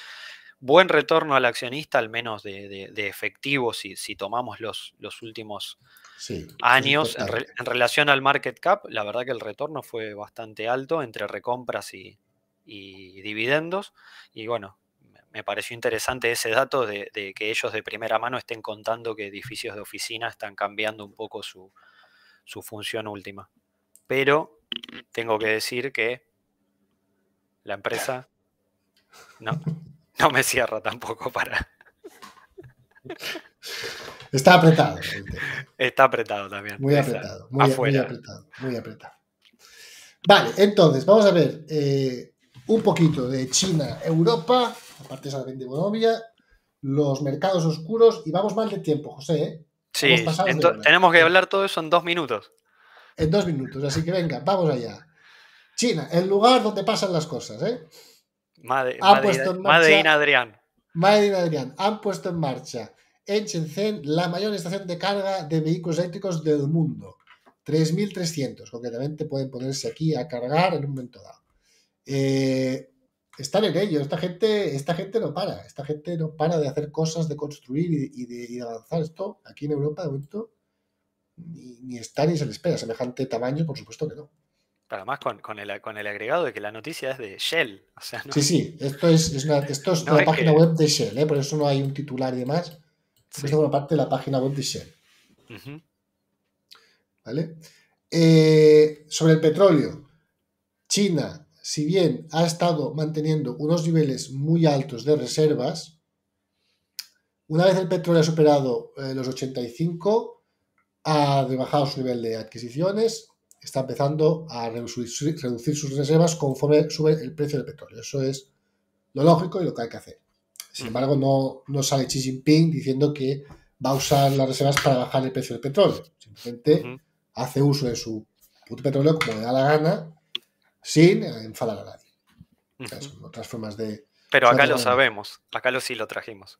Buen retorno al accionista, al menos de, efectivo, si, tomamos los, los últimos años. En, relación al market cap, la verdad que el retorno fue bastante alto entre recompras y, y dividendos. Y bueno, me pareció interesante ese dato de, que ellos de primera mano estén contando que edificios de oficina están cambiando un poco su, función última. Pero tengo que decir que la empresa no, no me cierra tampoco para... Está apretado. Está apretado también. Muy apretado. Muy, apretado. Muy apretado. Vale, entonces, vamos a ver eh, un poquito de China, Europa aparte de Bonovia, los mercados oscuros y vamos mal de tiempo, José. ¿eh? Sí, tenemos que hablar todo eso en dos minutos. En dos minutos, así que venga, vamos allá. China, el lugar donde pasan las cosas, ¿eh? Madre, madre, madre y Adrián. Madre y Adrián, han puesto en marcha en Shenzhen la mayor estación de carga de vehículos eléctricos del mundo. 3.300, concretamente, pueden ponerse aquí a cargar en un momento dado. Eh, están en ello. Esta gente, esta gente no para. Esta gente no para de hacer cosas, de construir y, de, avanzar. Esto aquí en Europa, de momento, ni, está ni se le espera. Semejante tamaño, por supuesto que no. Pero además con, el, agregado de que la noticia es de Shell. Sí, sí, esto es, es una, página web de Shell, ¿eh? por eso no hay un titular y demás. Es una una parte de la página web de Shell. ¿Vale? Eh, sobre el petróleo, China si bien ha estado manteniendo unos niveles muy altos de reservas, una vez el petróleo ha superado eh, los 85, ha bajado su nivel de adquisiciones, está empezando a reducir, sus reservas conforme sube el precio del petróleo. Eso es lo lógico y lo que hay que hacer. Sin mm. embargo, no, sale Xi Jinping diciendo que va a usar las reservas para bajar el precio del petróleo. Simplemente hace uso de su petróleo como le da la gana sin enfadar a nadie. son otras formas de. Pero acá lo sabemos, acá lo sí lo trajimos.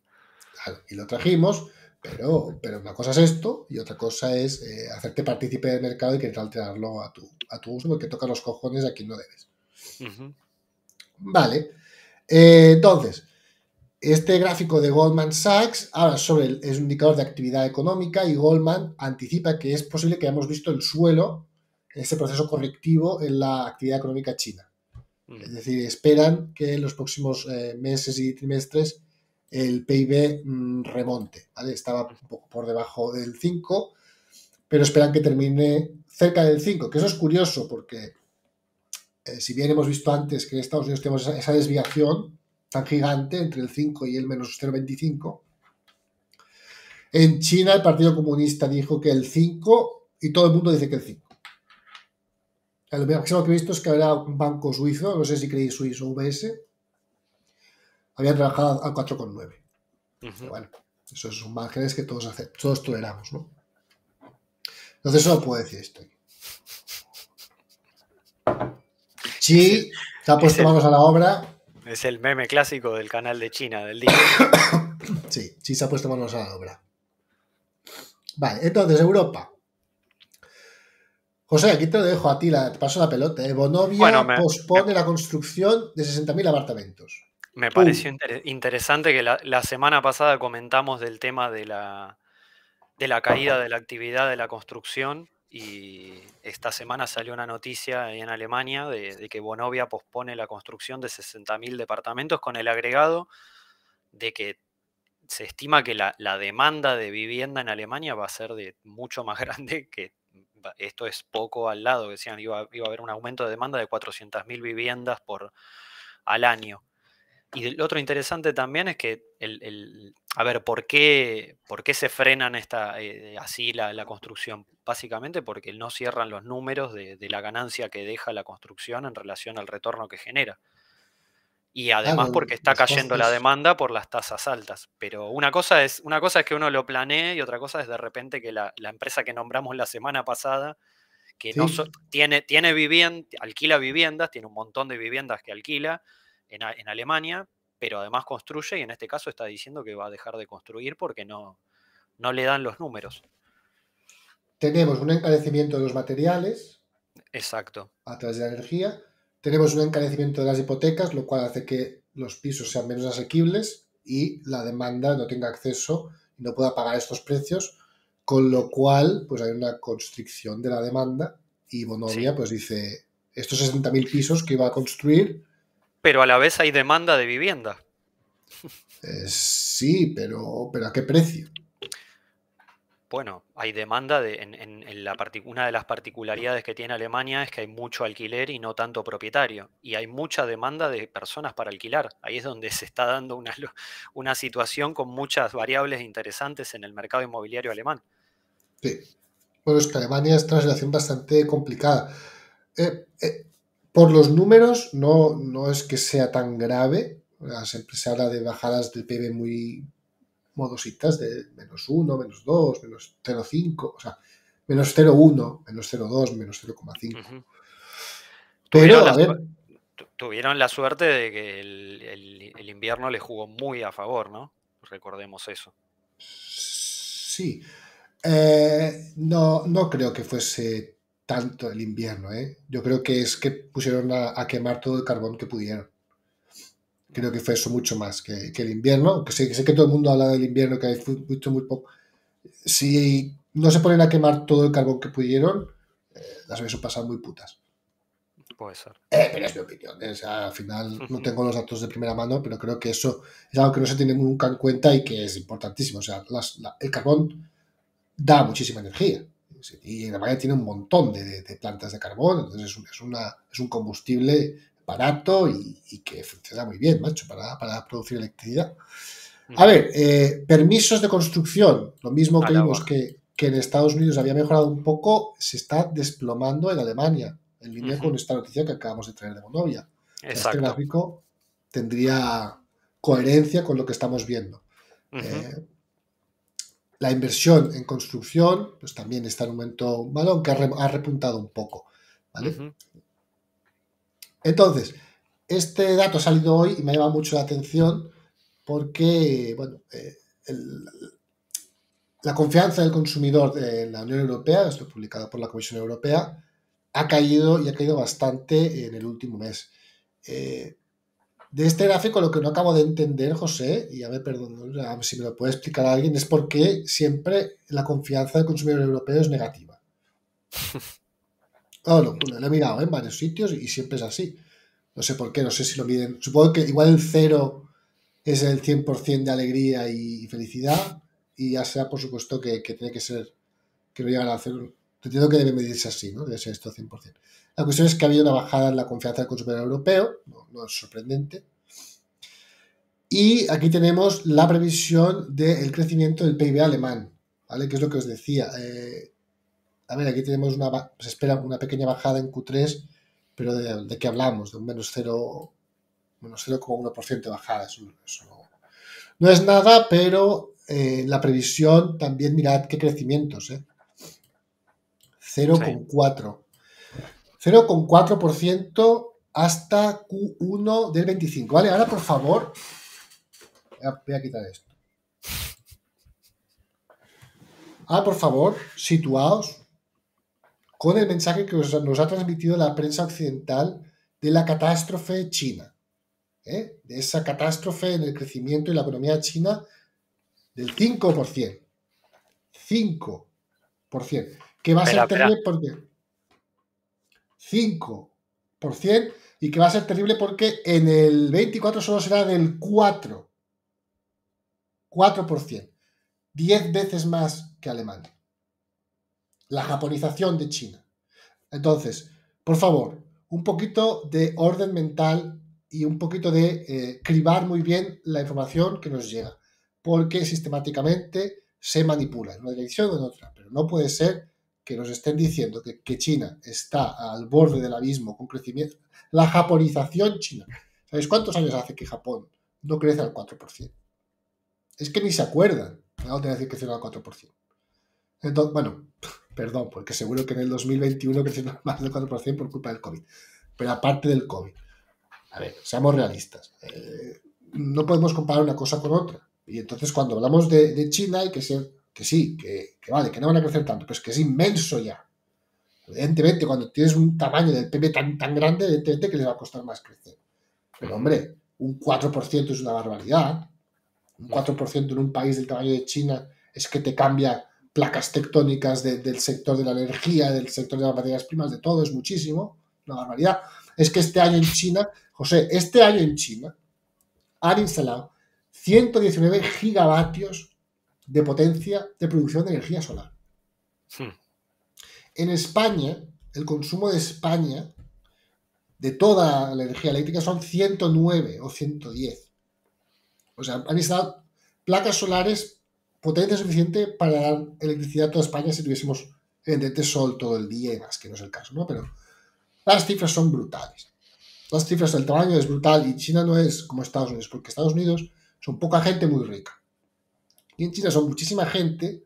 y lo trajimos, pero, pero una cosa es esto y otra cosa es eh, hacerte partícipe del mercado y querer alterarlo a tu, a tu uso porque toca los cojones a quien no debes. Vale. Eh, entonces, este gráfico de Goldman Sachs habla sobre es un indicador de actividad económica y Goldman anticipa que es posible que hayamos visto el suelo ese proceso correctivo en la actividad económica china. Es decir, esperan que en los próximos eh, meses y trimestres el PIB mm, remonte. Estaba un poco por debajo del 5, pero esperan que termine cerca del 5, que eso es curioso porque eh, si bien hemos visto antes que en Estados Unidos tenemos esa, esa desviación tan gigante entre el 5 y el menos 0,25, en China el Partido Comunista dijo que el 5 y todo el mundo dice que el 5 lo que he visto es que habrá un banco suizo, no sé si creéis suizo o UBS, había trabajado a 4,9. Bueno, eso es un son márgenes que todos, todos toleramos, ¿no? Entonces, eso puedo decir esto. Sí, se ha puesto manos a la obra. Es el meme clásico del canal de China del día. sí, sí se ha puesto manos a la obra. Vale, entonces Europa. José, aquí te lo dejo a ti, te paso la pelota. ¿eh? Bonovia pospone la construcción de 60.000 apartamentos. Me pareció interesante que la, semana pasada comentamos del tema de la, de la caída de la actividad de la construcción y esta semana salió una noticia en Alemania de, que Bonovia pospone la construcción de 60.000 departamentos con el agregado de que se estima que la, la demanda de vivienda en Alemania va a ser de mucho más grande que esto es poco al lado, decían, iba, iba a haber un aumento de demanda de 400.000 viviendas por, al año. Y lo otro interesante también es que, el, el, a ver, ¿por qué, por qué se frenan esta, eh, así la, la, construcción? Básicamente porque no cierran los números de, la ganancia que deja la construcción en relación al retorno que genera. Y ah, además porque está cayendo la demanda por las tasas altas. Pero una cosa es, una cosa es que uno lo planee y otra cosa es de repente que la, empresa que nombramos la semana pasada, que no tiene, tiene alquila viviendas, tiene un montón de viviendas que alquila en, Alemania, pero además construye y en este caso está diciendo que va a dejar de construir porque no, no le dan los números. Tenemos un encarecimiento de los materiales. Exacto. A través de la energía tenemos un encarecimiento de las hipotecas, lo cual hace que los pisos sean menos asequibles y la demanda no tenga acceso y no pueda pagar estos precios, con lo cual pues hay una constricción de la demanda y Bonovia pues dice estos 60.000 pisos que iba a construir. Pero a la vez hay demanda de vivienda. Eh, sí, pero, pero ¿a qué precio? bueno, hay demanda una de las particularidades que tiene Alemania es que hay mucho alquiler y no tanto propietario. Y hay mucha demanda de personas para alquilar. Ahí es donde se está dando una, situación con muchas variables interesantes en el mercado inmobiliario alemán. Sí. Bueno, es que Alemania es una bastante complicada. Eh, eh, por los números, no, no es que sea tan grave. se habla de bajadas del PB muy modositas de menos 1, menos 2, menos 0,5, o sea, menos 0,1, menos 0,2, menos 0,5. Tuvieron la suerte de que el, invierno le jugó muy a favor, ¿no? Recordemos eso. Sí. Eh, no, no creo que fuese tanto el invierno, ¿eh? Yo creo que es que pusieron a quemar todo el carbón que pudieron creo que fue eso mucho más que, el invierno. que sé, que todo el mundo habla del invierno, que hay mucho, muy poco. Si no se ponen a quemar todo el carbón que pudieron, eh, las las han pasado muy putas. Puede ser. Eh, pero es mi opinión. Eh, al final no tengo los datos de primera mano, pero creo que eso es algo que no se tiene nunca en cuenta y que es importantísimo. O sea, el carbón da muchísima energía. Y la Alemania tiene un montón de, plantas de carbón, entonces es, una, es un combustible barato y, que funciona muy bien, macho, para, para producir electricidad. Mm. A ver, eh, permisos de construcción, lo mismo que vimos que, en Estados Unidos había mejorado un poco, se está desplomando en Alemania, en línea con esta noticia que acabamos de traer de Monovia. Este gráfico tendría coherencia con lo que estamos viendo. Eh, la inversión en construcción pues también está en un momento malo, aunque ha, repuntado un poco. ¿vale? Entonces, este dato ha salido hoy y me llama mucho la atención porque, bueno, eh, la confianza del consumidor en la Unión Europea, esto publicado por la Comisión Europea, ha caído y ha caído bastante en el último mes. Eh, de este gráfico lo que no acabo de entender, José, y a ver, perdón, si me lo puede explicar alguien, es por qué siempre la confianza del consumidor europeo es negativa. Oh, lo, he mirado en varios sitios y siempre es así. No sé por qué, no sé si lo miden. Supongo que igual el cero es el 100% de alegría y felicidad y ya sea, por supuesto, que, tiene que ser, que lo llegan al cero. Entiendo que debe medirse así, ¿no? Debe ser esto 100%. La cuestión es que ha habido una bajada en la confianza del consumidor europeo, no, es sorprendente. Y aquí tenemos la previsión del crecimiento del PIB alemán, ¿vale? Que es lo que os decía. Eh, a ver, aquí tenemos una, se pues espera una pequeña bajada en Q3, pero ¿de, qué hablamos? De un menos 0, menos 0,1% de bajada. Eso, no, es nada, pero eh, la previsión también, mirad qué crecimientos, 0,4. Eh. 0,4% hasta Q1 del 25. Vale, ahora por favor, voy a quitar esto. Ahora por favor, situaos con el mensaje que nos ha transmitido la prensa occidental de la catástrofe china, ¿eh? de esa catástrofe en el crecimiento y la economía china del 5%. 5%. Que va a ser terrible porque... 5%. Y que va a ser terrible porque en el 24 solo será del 4. 4%. 10 veces más que Alemania la japonización de China. Entonces, por favor, un poquito de orden mental y un poquito de eh, cribar muy bien la información que nos llega, porque sistemáticamente se manipula en una dirección o en otra, pero no puede ser que nos estén diciendo que, China está al borde del abismo con crecimiento. La japonización china. ¿Sabéis cuántos años hace que Japón no crece al 4%? Es que ni se acuerdan de que creció al 4%. Entonces, bueno, perdón, porque seguro que en el 2021 crecieron más del 4% por culpa del COVID. Pero aparte del COVID, a ver, seamos realistas, eh, no podemos comparar una cosa con otra. Y entonces cuando hablamos de, China hay que ser, que sí, que, vale, que no van a crecer tanto, pero es que es inmenso ya. Evidentemente, cuando tienes un tamaño del PIB tan, tan grande, evidentemente que le va a costar más crecer. Pero hombre, un 4% es una barbaridad. Un 4% en un país del tamaño de China es que te cambia placas tectónicas del sector de la energía, del sector de las materias primas, de todo, es muchísimo, la barbaridad. Es que este año en China, José, este año en China han instalado 119 gigavatios de potencia de producción de energía solar. Hmm. En España, el consumo de España de toda la energía eléctrica son 109 o 110. O sea, han instalado placas solares potencia suficiente para dar electricidad a toda España si tuviésemos evidentemente sol todo el día y más, que no es el caso, ¿no? Pero las cifras son brutales. Las cifras del tamaño es brutal y China no es como Estados Unidos, porque Estados Unidos son poca gente muy rica. Y en China son muchísima gente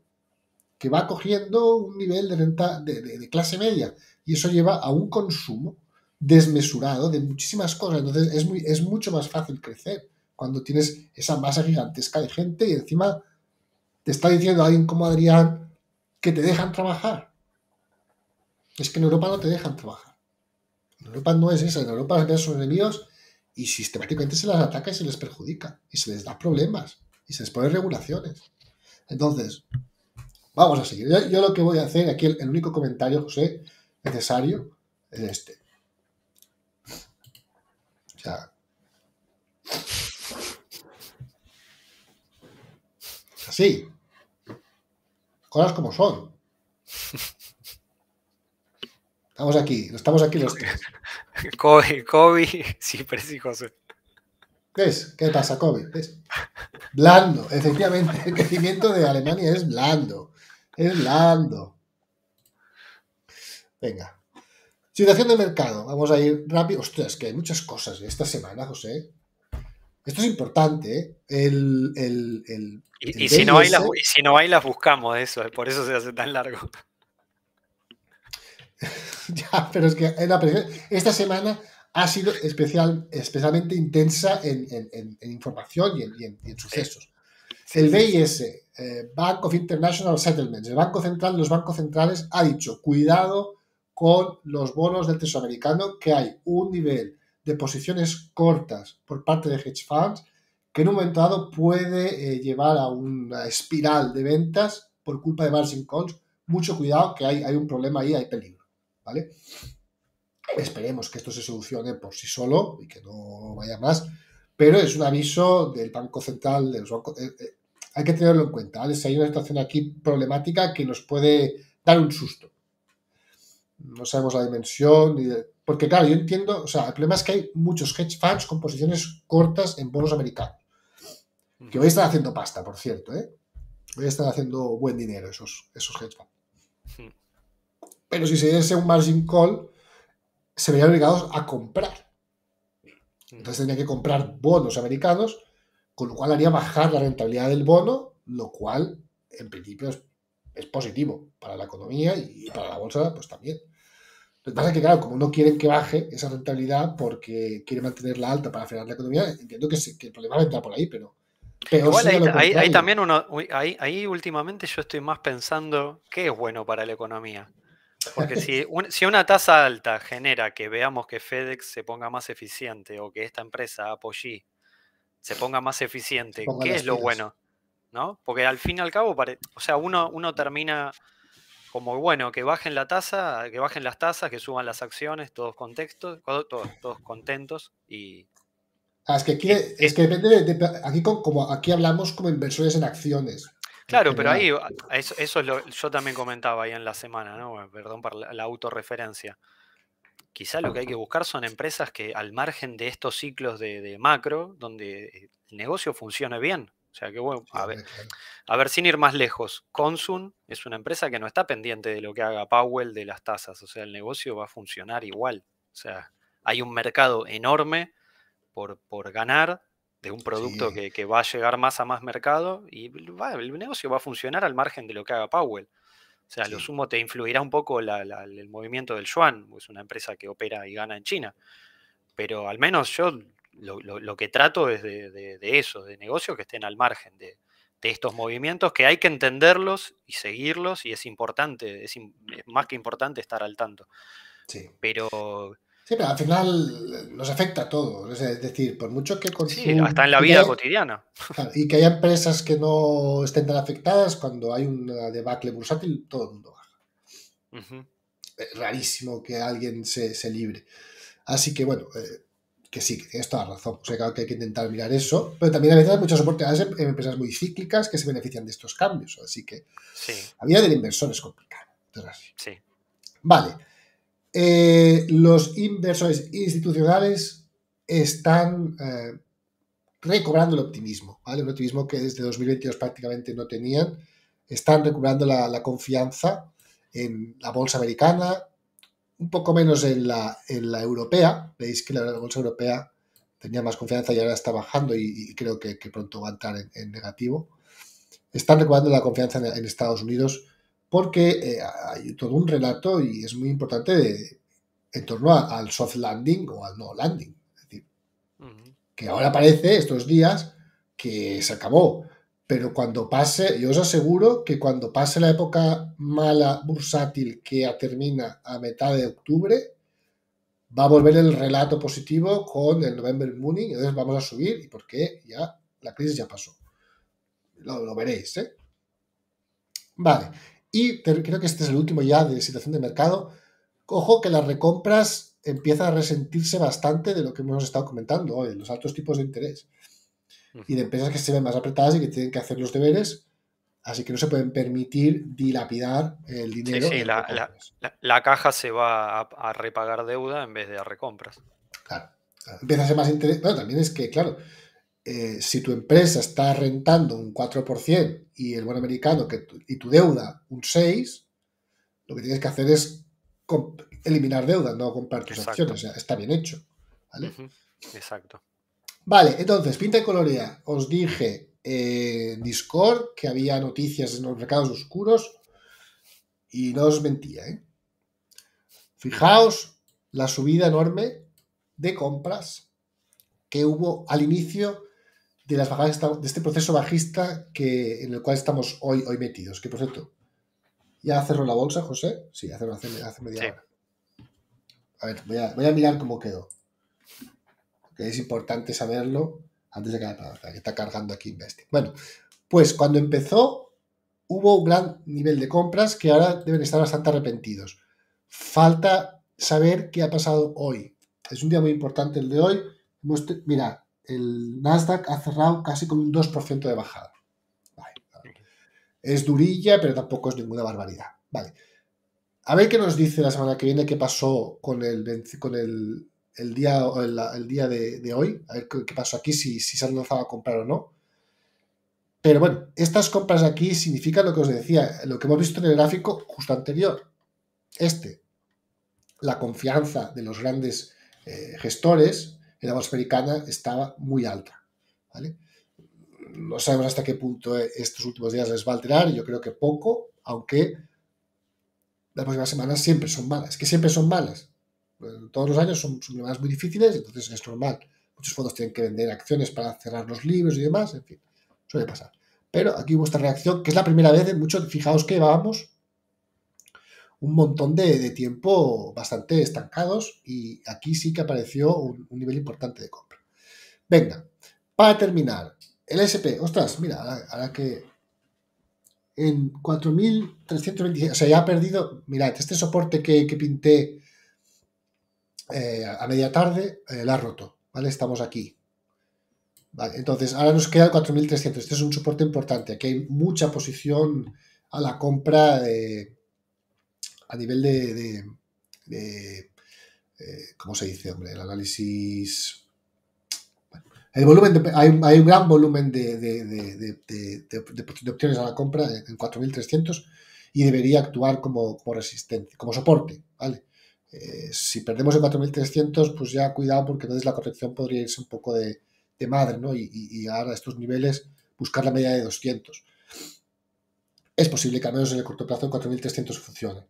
que va cogiendo un nivel de, renta, de, clase media y eso lleva a un consumo desmesurado de muchísimas cosas. Entonces es, muy, es mucho más fácil crecer cuando tienes esa masa gigantesca de gente y encima te está diciendo alguien como Adrián que te dejan trabajar. Es que en Europa no te dejan trabajar. En Europa no es eso. En Europa las sus enemigos y sistemáticamente se las ataca y se les perjudica. Y se les da problemas. Y se les pone regulaciones. Entonces, vamos a seguir. Yo, lo que voy a hacer, aquí el, único comentario, José, necesario, es este. O así. Cosas como son. Estamos aquí, estamos aquí los tres. Kobe, Kobe, sí, pero sí, José. ¿Ves? ¿Qué pasa, Kobe? Blando, efectivamente, el crecimiento de Alemania es blando. Es blando. Venga. Situación de mercado. Vamos a ir rápido. Ostras, que hay muchas cosas esta semana, José. Esto es importante, y, si no hay las, buscamos, eso, eh, por eso se hace tan largo. ya, eh, pero es que esta semana ha sido especial, especialmente intensa en, información y en, sucesos. el BIS, eh, Bank of International Settlements, el Banco Central, los bancos centrales, ha dicho, cuidado con los bonos del Tesoro americano, que hay un nivel de posiciones cortas por parte de hedge funds que en un momento dado puede eh, llevar a una espiral de ventas por culpa de margin calls. Mucho cuidado que hay, hay un problema ahí, hay peligro, ¿vale? Esperemos que esto se solucione por sí solo y que no vaya más, pero es un aviso del Banco Central, de los bancos, eh, eh, hay que tenerlo en cuenta, Si hay una situación aquí problemática que nos puede dar un susto. No sabemos la dimensión ni de, porque claro, yo entiendo, o sea, el problema es que hay muchos hedge funds con posiciones cortas en bonos americanos. Que voy a estar haciendo pasta, por cierto, ¿eh? Voy a haciendo buen dinero esos, esos hedge funds. Pero si se diese un margin call, se verían obligados a comprar. Entonces tendría que comprar bonos americanos, con lo cual haría bajar la rentabilidad del bono, lo cual en principio es positivo para la economía y para la bolsa pues también. Lo que pasa es que, claro, como no quieren que baje esa rentabilidad porque quieren mantenerla alta para frenar la economía, entiendo que, que el problema está por ahí, pero... pero Igual hay, también uno, ahí, últimamente yo estoy más pensando qué es bueno para la economía. Porque si, si una tasa alta genera que veamos que FedEx se ponga más eficiente o que esta empresa, Apogee, se ponga más eficiente, ¿qué es lo bueno? ¿No? Porque al fin y al cabo, o sea, uno, uno termina como bueno, que bajen la tasa, que bajen las tasas, que suban las acciones, todos contextos, todos, todos contentos y. Ah, es que aquí, depende aquí como aquí hablamos como inversores en acciones. Claro, pero ahí, eso, es lo yo también comentaba ahí en la semana, ¿no? Perdón por la, autorreferencia. Quizá lo que hay que buscar son empresas que al margen de estos ciclos de, de macro, donde el negocio funcione bien, sea que, bueno, a ver, a ver, sin ir más lejos, Consun es una empresa que no está pendiente de lo que haga Powell de las tasas, o sea, el negocio va a funcionar igual. O sea, hay un mercado enorme por, por ganar de un producto que, va a llegar más a más mercado y el negocio va a funcionar al margen de lo que haga Powell. O sea, lo sumo te influirá un poco el movimiento del yuan, es una empresa que opera y gana en China. Pero al menos yo lo, que trato es de, eso, de negocios que estén al margen de, estos movimientos, que hay que entenderlos y seguirlos, y es importante, es, más que importante estar al tanto. Sí. Pero. Sí, pero al final nos afecta a todos. Es decir, por mucho que Sí, hasta en la vida cotidiana. Y que haya empresas que no estén tan afectadas, cuando hay un debacle bursátil, todo el mundo baja. Es rarísimo que alguien se, libre. Así que bueno, eh, que sí, que tienes toda la razón. O sea, claro que hay que intentar mirar eso, pero también hay muchas oportunidades en, empresas muy cíclicas que se benefician de estos cambios. Así que sí. la vida del inversor es complicada. sí. Vale. Eh, los inversores institucionales están eh, recobrando el optimismo, ¿vale? Un optimismo que desde 2022 prácticamente no tenían. Están recobrando la, la confianza en la bolsa americana, un poco menos en la, en la europea. Veis que la bolsa europea tenía más confianza y ahora está bajando y, creo que, pronto va a entrar en, negativo. Están recuperando la confianza en, Estados Unidos porque eh, hay todo un relato y es muy importante en torno al soft landing o al no landing. Es decir, que ahora parece estos días que se acabó pero cuando pase, yo os aseguro que cuando pase la época mala bursátil que termina a mitad de octubre, va a volver el relato positivo con el November Mooning, entonces vamos a subir y porque ya la crisis ya pasó. Lo, veréis, ¿eh? Vale, y creo que este es el último ya de situación de mercado. Ojo que las recompras empiezan a resentirse bastante de lo que hemos estado comentando hoy, los altos tipos de interés y de empresas que se ven más apretadas y que tienen que hacer los deberes. Así que no se pueden permitir dilapidar el dinero. Sí, la, caja se va a, repagar deuda en vez de a recompras. Claro. Empieza a ser más interesante. Bueno, también es que, claro, eh, si tu empresa está rentando un 4% y el buen americano que tu, y tu deuda un 6%, lo que tienes que hacer es eliminar deuda, no comprar tus acciones. O sea, está bien hecho. ¿vale? Exacto. Vale, entonces, pinta y colorea. Os dije eh, en Discord que había noticias en los mercados oscuros y no os mentía. ¿eh? Fijaos la subida enorme de compras que hubo al inicio de las bajadas de este proceso bajista que, en el cual estamos hoy, hoy metidos. Que por ¿ya cerró la bolsa, José? Sí, hace, media hora. A ver, voy a, voy a mirar cómo quedó que es importante saberlo antes de que la que está cargando aquí Investing. Bueno, pues cuando empezó hubo un gran nivel de compras que ahora deben estar bastante arrepentidos. Falta saber qué ha pasado hoy. Es un día muy importante el de hoy. Mira, el Nasdaq ha cerrado casi con un 2% de bajada. Es durilla, pero tampoco es ninguna barbaridad. Vale. A ver qué nos dice la semana que viene qué pasó con el, con el el día, día de, hoy, a ver qué pasó aquí, si, se han lanzado a comprar o no. Pero bueno, estas compras aquí significan lo que os decía, lo que hemos visto en el gráfico justo anterior. Este, la confianza de los grandes eh, gestores en la bolsa americana estaba muy alta. ¿vale? No sabemos hasta qué punto estos últimos días les va a alterar, yo creo que poco, aunque las próximas semanas siempre son malas, que siempre son malas. Pues, todos los años son, son muy difíciles, entonces es normal. Muchos fondos tienen que vender acciones para cerrar los libros y demás, en fin, suele pasar. Pero aquí vuestra reacción, que es la primera vez en muchos, fijaos que vamos un montón de, tiempo bastante estancados y aquí sí que apareció un, nivel importante de compra. Venga, para terminar, el SP, ostras, mira, ahora, que en 4.326, o sea, ya ha perdido, mirad, este soporte que pinté eh, a media tarde eh, la ha roto, ¿vale? Estamos aquí. Vale, entonces, ahora nos queda el 4.300. Este es un soporte importante. Aquí hay mucha posición a la compra de, eh, a nivel de, ¿cómo se dice, hombre? El análisis... el volumen hay, un gran volumen de, opciones a la compra en 4.300 y debería actuar como, como resistente, como soporte, ¿vale? Eh, si perdemos en 4.300, pues ya cuidado porque entonces la corrección podría irse un poco de, madre, ¿no? Y, ahora a estos niveles buscar la media de 200. Es posible que al menos en el corto plazo en 4.300 funcione.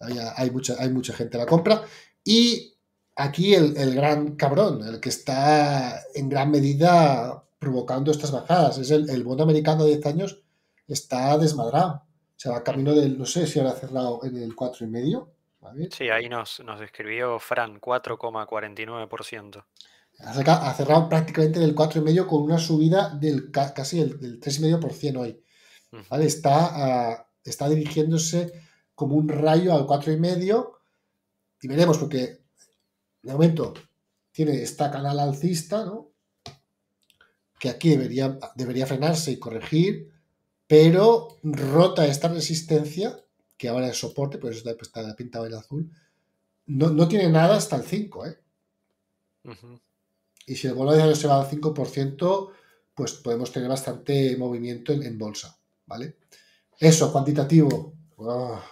Hay, mucha, gente a la compra. Y aquí el, gran cabrón, el que está en gran medida provocando estas bajadas, es el, bono americano de 10 años, está desmadrado. O sea, va camino del, no sé si ahora cerrado en el 4,5 Sí, ahí nos, nos escribió Fran, 4,49%. Ha, cerrado prácticamente del 4,5% con una subida del casi del 3,5% hoy. ¿Vale? Está, ah, está dirigiéndose como un rayo al 4,5% y veremos porque de momento tiene esta canal alcista, que aquí debería, debería frenarse y corregir, pero rota esta resistencia que ahora es soporte, por eso está, pues, pintado en azul, no, tiene nada hasta el 5, ¿eh? Y si el bono de año se va al 5%, pues podemos tener bastante movimiento en, bolsa, ¿vale? Eso, cuantitativo. Ah.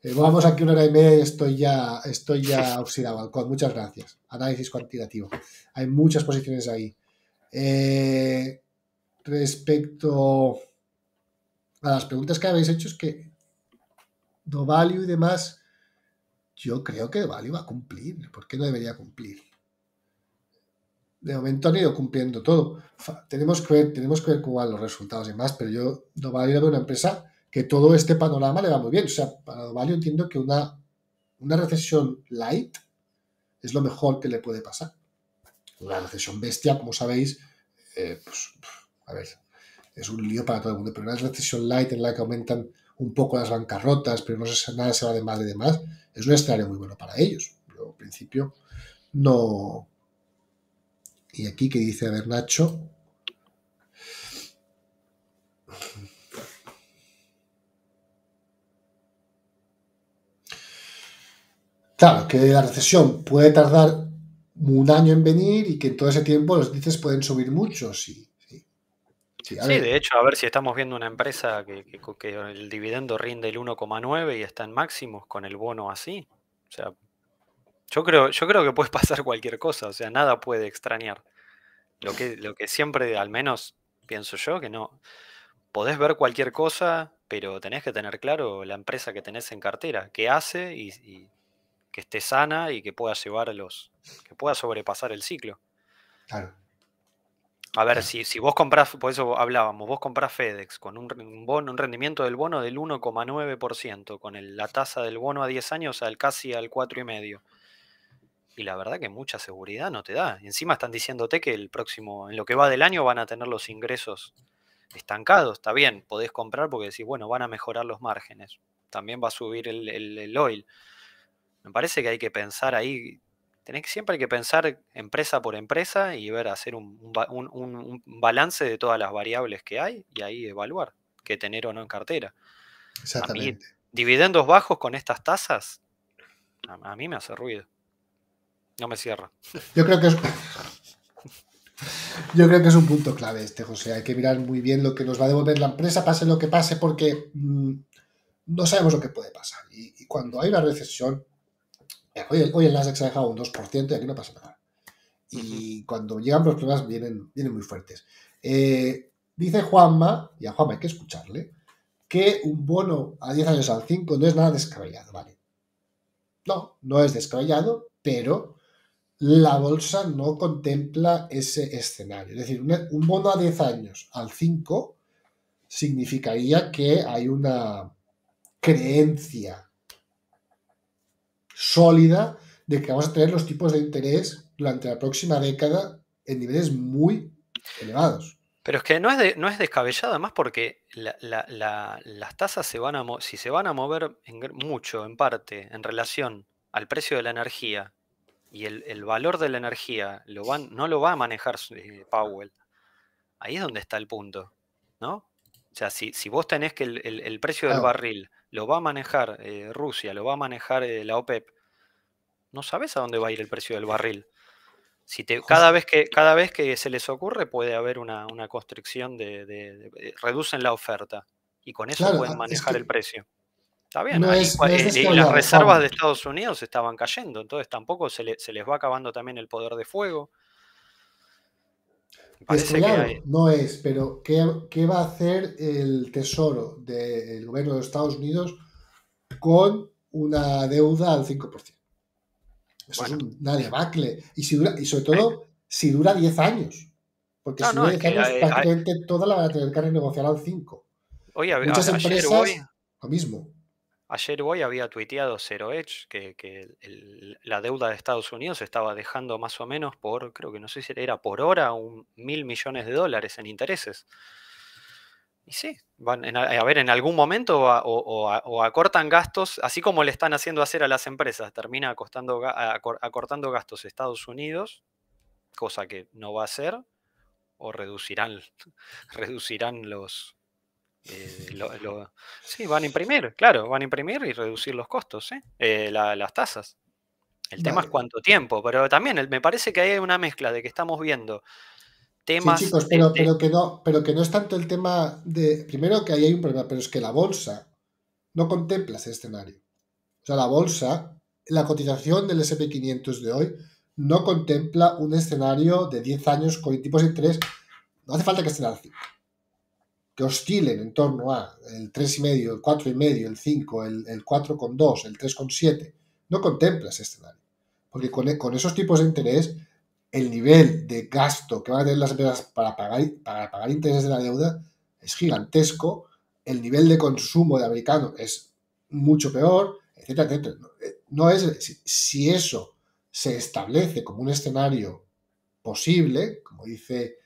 Eh, vamos aquí una hora y media y estoy ya, estoy ya oxidado, con Muchas gracias. Análisis cuantitativo. Hay muchas posiciones ahí. Eh, respecto a las preguntas que habéis hecho, es que Dovalio y demás, yo creo que Dovalio va a cumplir. ¿Por qué no debería cumplir? De momento han ido cumpliendo todo. Tenemos que ver, tenemos que ver cómo los resultados y más, pero yo Dovalio de una empresa que todo este panorama le va muy bien. O sea, para Dovalio entiendo que una, una recesión light es lo mejor que le puede pasar. Una recesión bestia, como sabéis, eh, pues, es un lío para todo el mundo, pero una recesión light en la que aumentan un poco las bancarrotas, pero no si nada se va de mal y demás, es un escenario muy bueno para ellos. Pero principio no. Y aquí que dice, a ver, Nacho. Claro, que la recesión puede tardar un año en venir y que en todo ese tiempo los dices pueden subir mucho, sí. Sí, de hecho, a ver si estamos viendo una empresa que, el dividendo rinde el 1,9 y está en máximos con el bono así. O sea, yo creo, yo creo que puede pasar cualquier cosa, o sea, nada puede extrañar. Lo que, lo que siempre, al menos, pienso yo, que no. Podés ver cualquier cosa, pero tenés que tener claro la empresa que tenés en cartera, qué hace y, que esté sana y que pueda llevar los, que pueda sobrepasar el ciclo. Claro. A ver, si, si vos comprás, por eso hablábamos, vos comprás FedEx con un, un rendimiento del bono del 1,9%, con la tasa del bono a 10 años al casi al 4,5%. Y la verdad que mucha seguridad no te da. Encima están diciéndote que el próximo, en lo que va del año, van a tener los ingresos estancados. Está bien, podés comprar porque decís, bueno, van a mejorar los márgenes. También va a subir el, el oil. Me parece que hay que pensar ahí siempre hay que pensar empresa por empresa y ver, hacer un, balance de todas las variables que hay y ahí evaluar qué tener o no en cartera. Exactamente. dividendos bajos con estas tasas, a, mí me hace ruido. No me cierra. Yo creo que es... Yo creo que es un punto clave este, José. Hay que mirar muy bien lo que nos va a devolver la empresa, pase lo que pase, porque mm, no sabemos lo que puede pasar. y cuando hay una recesión, Hoy en hoy el ha dejado un 2% y aquí no pasa nada. Y cuando llegan los problemas vienen, vienen muy fuertes. Eh, dice Juanma, y a Juanma hay que escucharle, que un bono a 10 años al 5 no es nada descabellado, ¿vale? No, no es descabellado, pero la bolsa no contempla ese escenario. Es decir, un, bono a 10 años al 5 significaría que hay una creencia sólida de que vamos a tener los tipos de interés durante la próxima década en niveles muy elevados. Pero es que no es, descabellada no es descabellado, además, porque las tasas se van a si se van a mover mucho, en parte, en relación al precio de la energía y el, valor de la energía lo van, no lo va a manejar eh, Powell. Ahí es donde está el punto, ¿no? O sea, si, si vos tenés que el, precio del barril lo va a manejar eh, Rusia, lo va a manejar eh, la OPEP, no sabes a dónde va a ir el precio del barril. Si cada, vez que, cada vez que se les ocurre puede haber una, constricción de, eh, reducen la oferta y con eso pueden ah, manejar el precio. Está bien, las reservas de Estados Unidos estaban cayendo, entonces tampoco se, se les va acabando también el poder de fuego. Este no es, pero ¿qué, va a hacer el Tesoro del gobierno de Estados Unidos con una deuda al 5%? Eso es una debacle. Y, y sobre todo, si dura 10 años. Porque si dura 10 años, prácticamente toda la van a tener que renegociar al 5%. Oye, Muchas empresas, lo mismo. Ayer hoy había tuiteado Zero Edge que, la deuda de Estados Unidos estaba dejando más o menos por, creo que no sé si era por hora, un mil millones de dólares en intereses. Y sí, a ver, en algún momento o, acortan gastos, así como le están haciendo hacer a las empresas, termina acortando gastos Estados Unidos, cosa que no va a ser, o reducirán, reducirán los, eh, sí, van a imprimir, claro, van a imprimir y reducir los costos, eh, las tasas. El tema es cuánto tiempo, pero también me parece que hay una mezcla de que estamos viendo temas. Sí, chicos, este pero, que no, pero que no es tanto el tema de. Primero que ahí hay un problema, pero es que la bolsa no contempla ese escenario. O sea, la bolsa, la cotización del SP500 de hoy no contempla un escenario de 10 años con tipos de interés. No hace falta que estén al 5 que oscilen en torno a el 3,5, el 4,5, el 5, el, 4,2, el 3,7, no contempla ese escenario. Porque e, con, esos tipos de interés, el nivel de gasto que van a tener las empresas para pagar, para pagar intereses de la deuda es gigantesco, el nivel de consumo de americano es mucho peor, etcétera, etcétera. No eh, es, si, si eso se establece como un escenario posible, como dice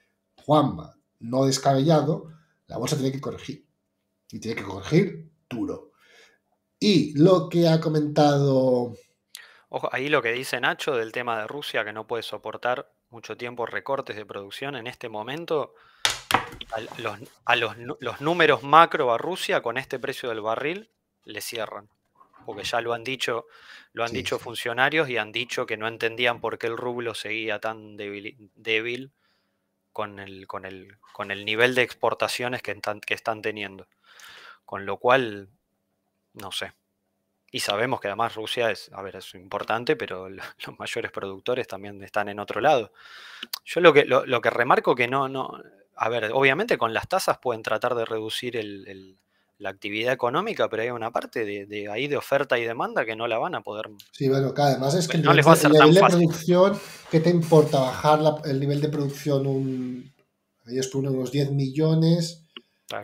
Juanma, no descabellado, la bolsa tiene que corregir. Y tiene que corregir duro. Y lo que ha comentado... Ojo, ahí lo que dice Nacho del tema de Rusia, que no puede soportar mucho tiempo recortes de producción en este momento, a los, números macro a Rusia con este precio del barril le cierran. Porque ya lo han dicho, lo han dicho funcionarios y han dicho que no entendían por qué el rublo seguía tan débil con el, con el, con el nivel de exportaciones que están, que están teniendo. Con lo cual, no sé. Y sabemos que además Rusia es, a ver, es importante, pero los mayores productores también están en otro lado. Yo lo que, lo, lo que remarco que no, no, a ver, obviamente con las tasas pueden tratar de reducir el, la actividad económica, pero hay una parte de, ahí de oferta y demanda que no la van a poder. Sí, bueno, que además es que el, no nivel, de fácil. producción, ¿qué te importa bajar el nivel de producción? Un, ellos ponen unos 10 millones,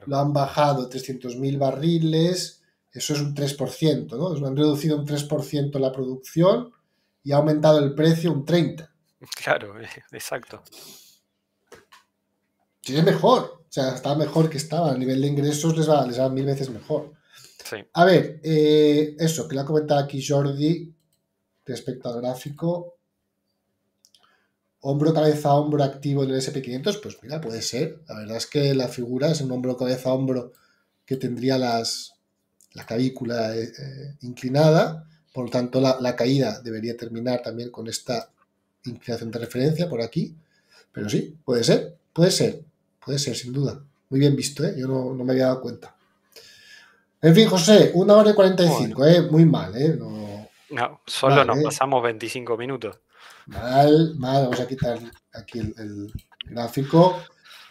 lo han bajado 300.000 barriles, eso es un 3%, ¿no? han reducido un 3% la producción y ha aumentado el precio un 30%. Claro, eh, exacto. Sí, es mejor, o sea, está mejor que estaba. A nivel de ingresos les va, les va mil veces mejor. A ver, eh, eso, que lo ha comentado aquí Jordi respecto al gráfico. Hombro cabeza hombro activo en el SP500, pues mira, puede ser. La verdad es que la figura es un hombro cabeza hombro que tendría las, la clavícula eh, eh, inclinada. Por lo tanto, la, caída debería terminar también con esta inclinación de referencia por aquí. Pero sí, puede ser, puede ser. Puede ser, sin duda. Muy bien visto, ¿eh? Yo no, me había dado cuenta. En fin, José, una hora y 45, ¿eh? Muy mal, ¿eh? No, solo nos pasamos 25 minutos. Mal, mal. Vamos a quitar aquí el, gráfico.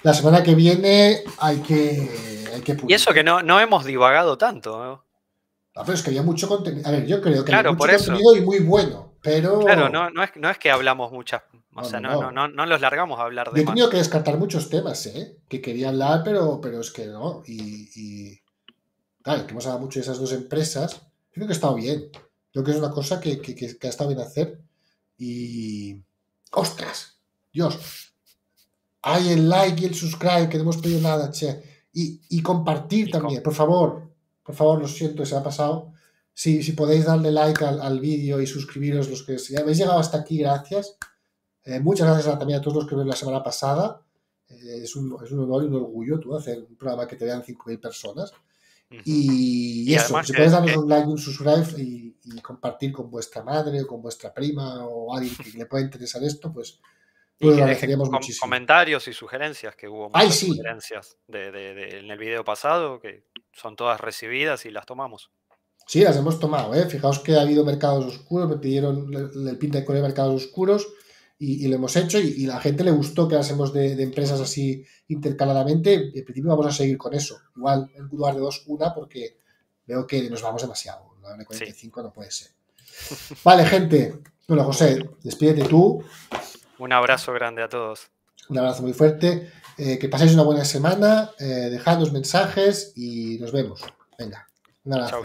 La semana que viene hay que, Y eso que no, hemos divagado tanto. Ah, es que había mucho contenido. A ver, yo creo que claro, mucho contenido y muy bueno. Pero... Claro, no, no, es, no es que hablamos muchas, no, sea, no, los largamos a hablar de... he tenido que descartar muchos temas, ¿eh? Que quería hablar, pero, pero es que no. Y, y... claro, que hemos hablado mucho de esas dos empresas, creo que ha estado bien. Creo que es una cosa que, que, que, ha estado bien hacer. Y... ¡Ostras! Dios. Hay el like y el subscribe, que no hemos pedido nada, che. Y, compartir también, por favor. Por favor, lo siento, se ha pasado. Si, si podéis darle like al, al vídeo y suscribiros los que ya habéis llegado hasta aquí, gracias. Eh, muchas gracias también a todos los que ven la semana pasada. Eh, es, un, es, un, honor y un orgullo tú hacer un programa que te vean 5.000 personas. Y, y eso, si podéis darnos un like, un subscribe y, compartir con vuestra madre o con vuestra prima o alguien que le pueda interesar esto, pues, pues lo agradeceríamos muchísimo. Comentarios y sugerencias que hubo muchas sugerencias de, en el video pasado, que son todas recibidas y las tomamos. Sí, las hemos tomado, ¿eh? Fijaos que ha habido mercados oscuros, me pidieron el pinta de Corea mercados oscuros y, lo hemos hecho y, y, la gente le gustó que las hemos de, empresas así intercaladamente. En principio vamos a seguir con eso. Igual el lugar de dos, una, porque veo que nos vamos demasiado. La ¿no? 45 no puede ser. Vale, gente. Bueno, José, despídete tú. Un abrazo grande a todos. Un abrazo muy fuerte. Eh, que paséis una buena semana. Eh, dejadnos mensajes y nos vemos. Venga. Un abrazo.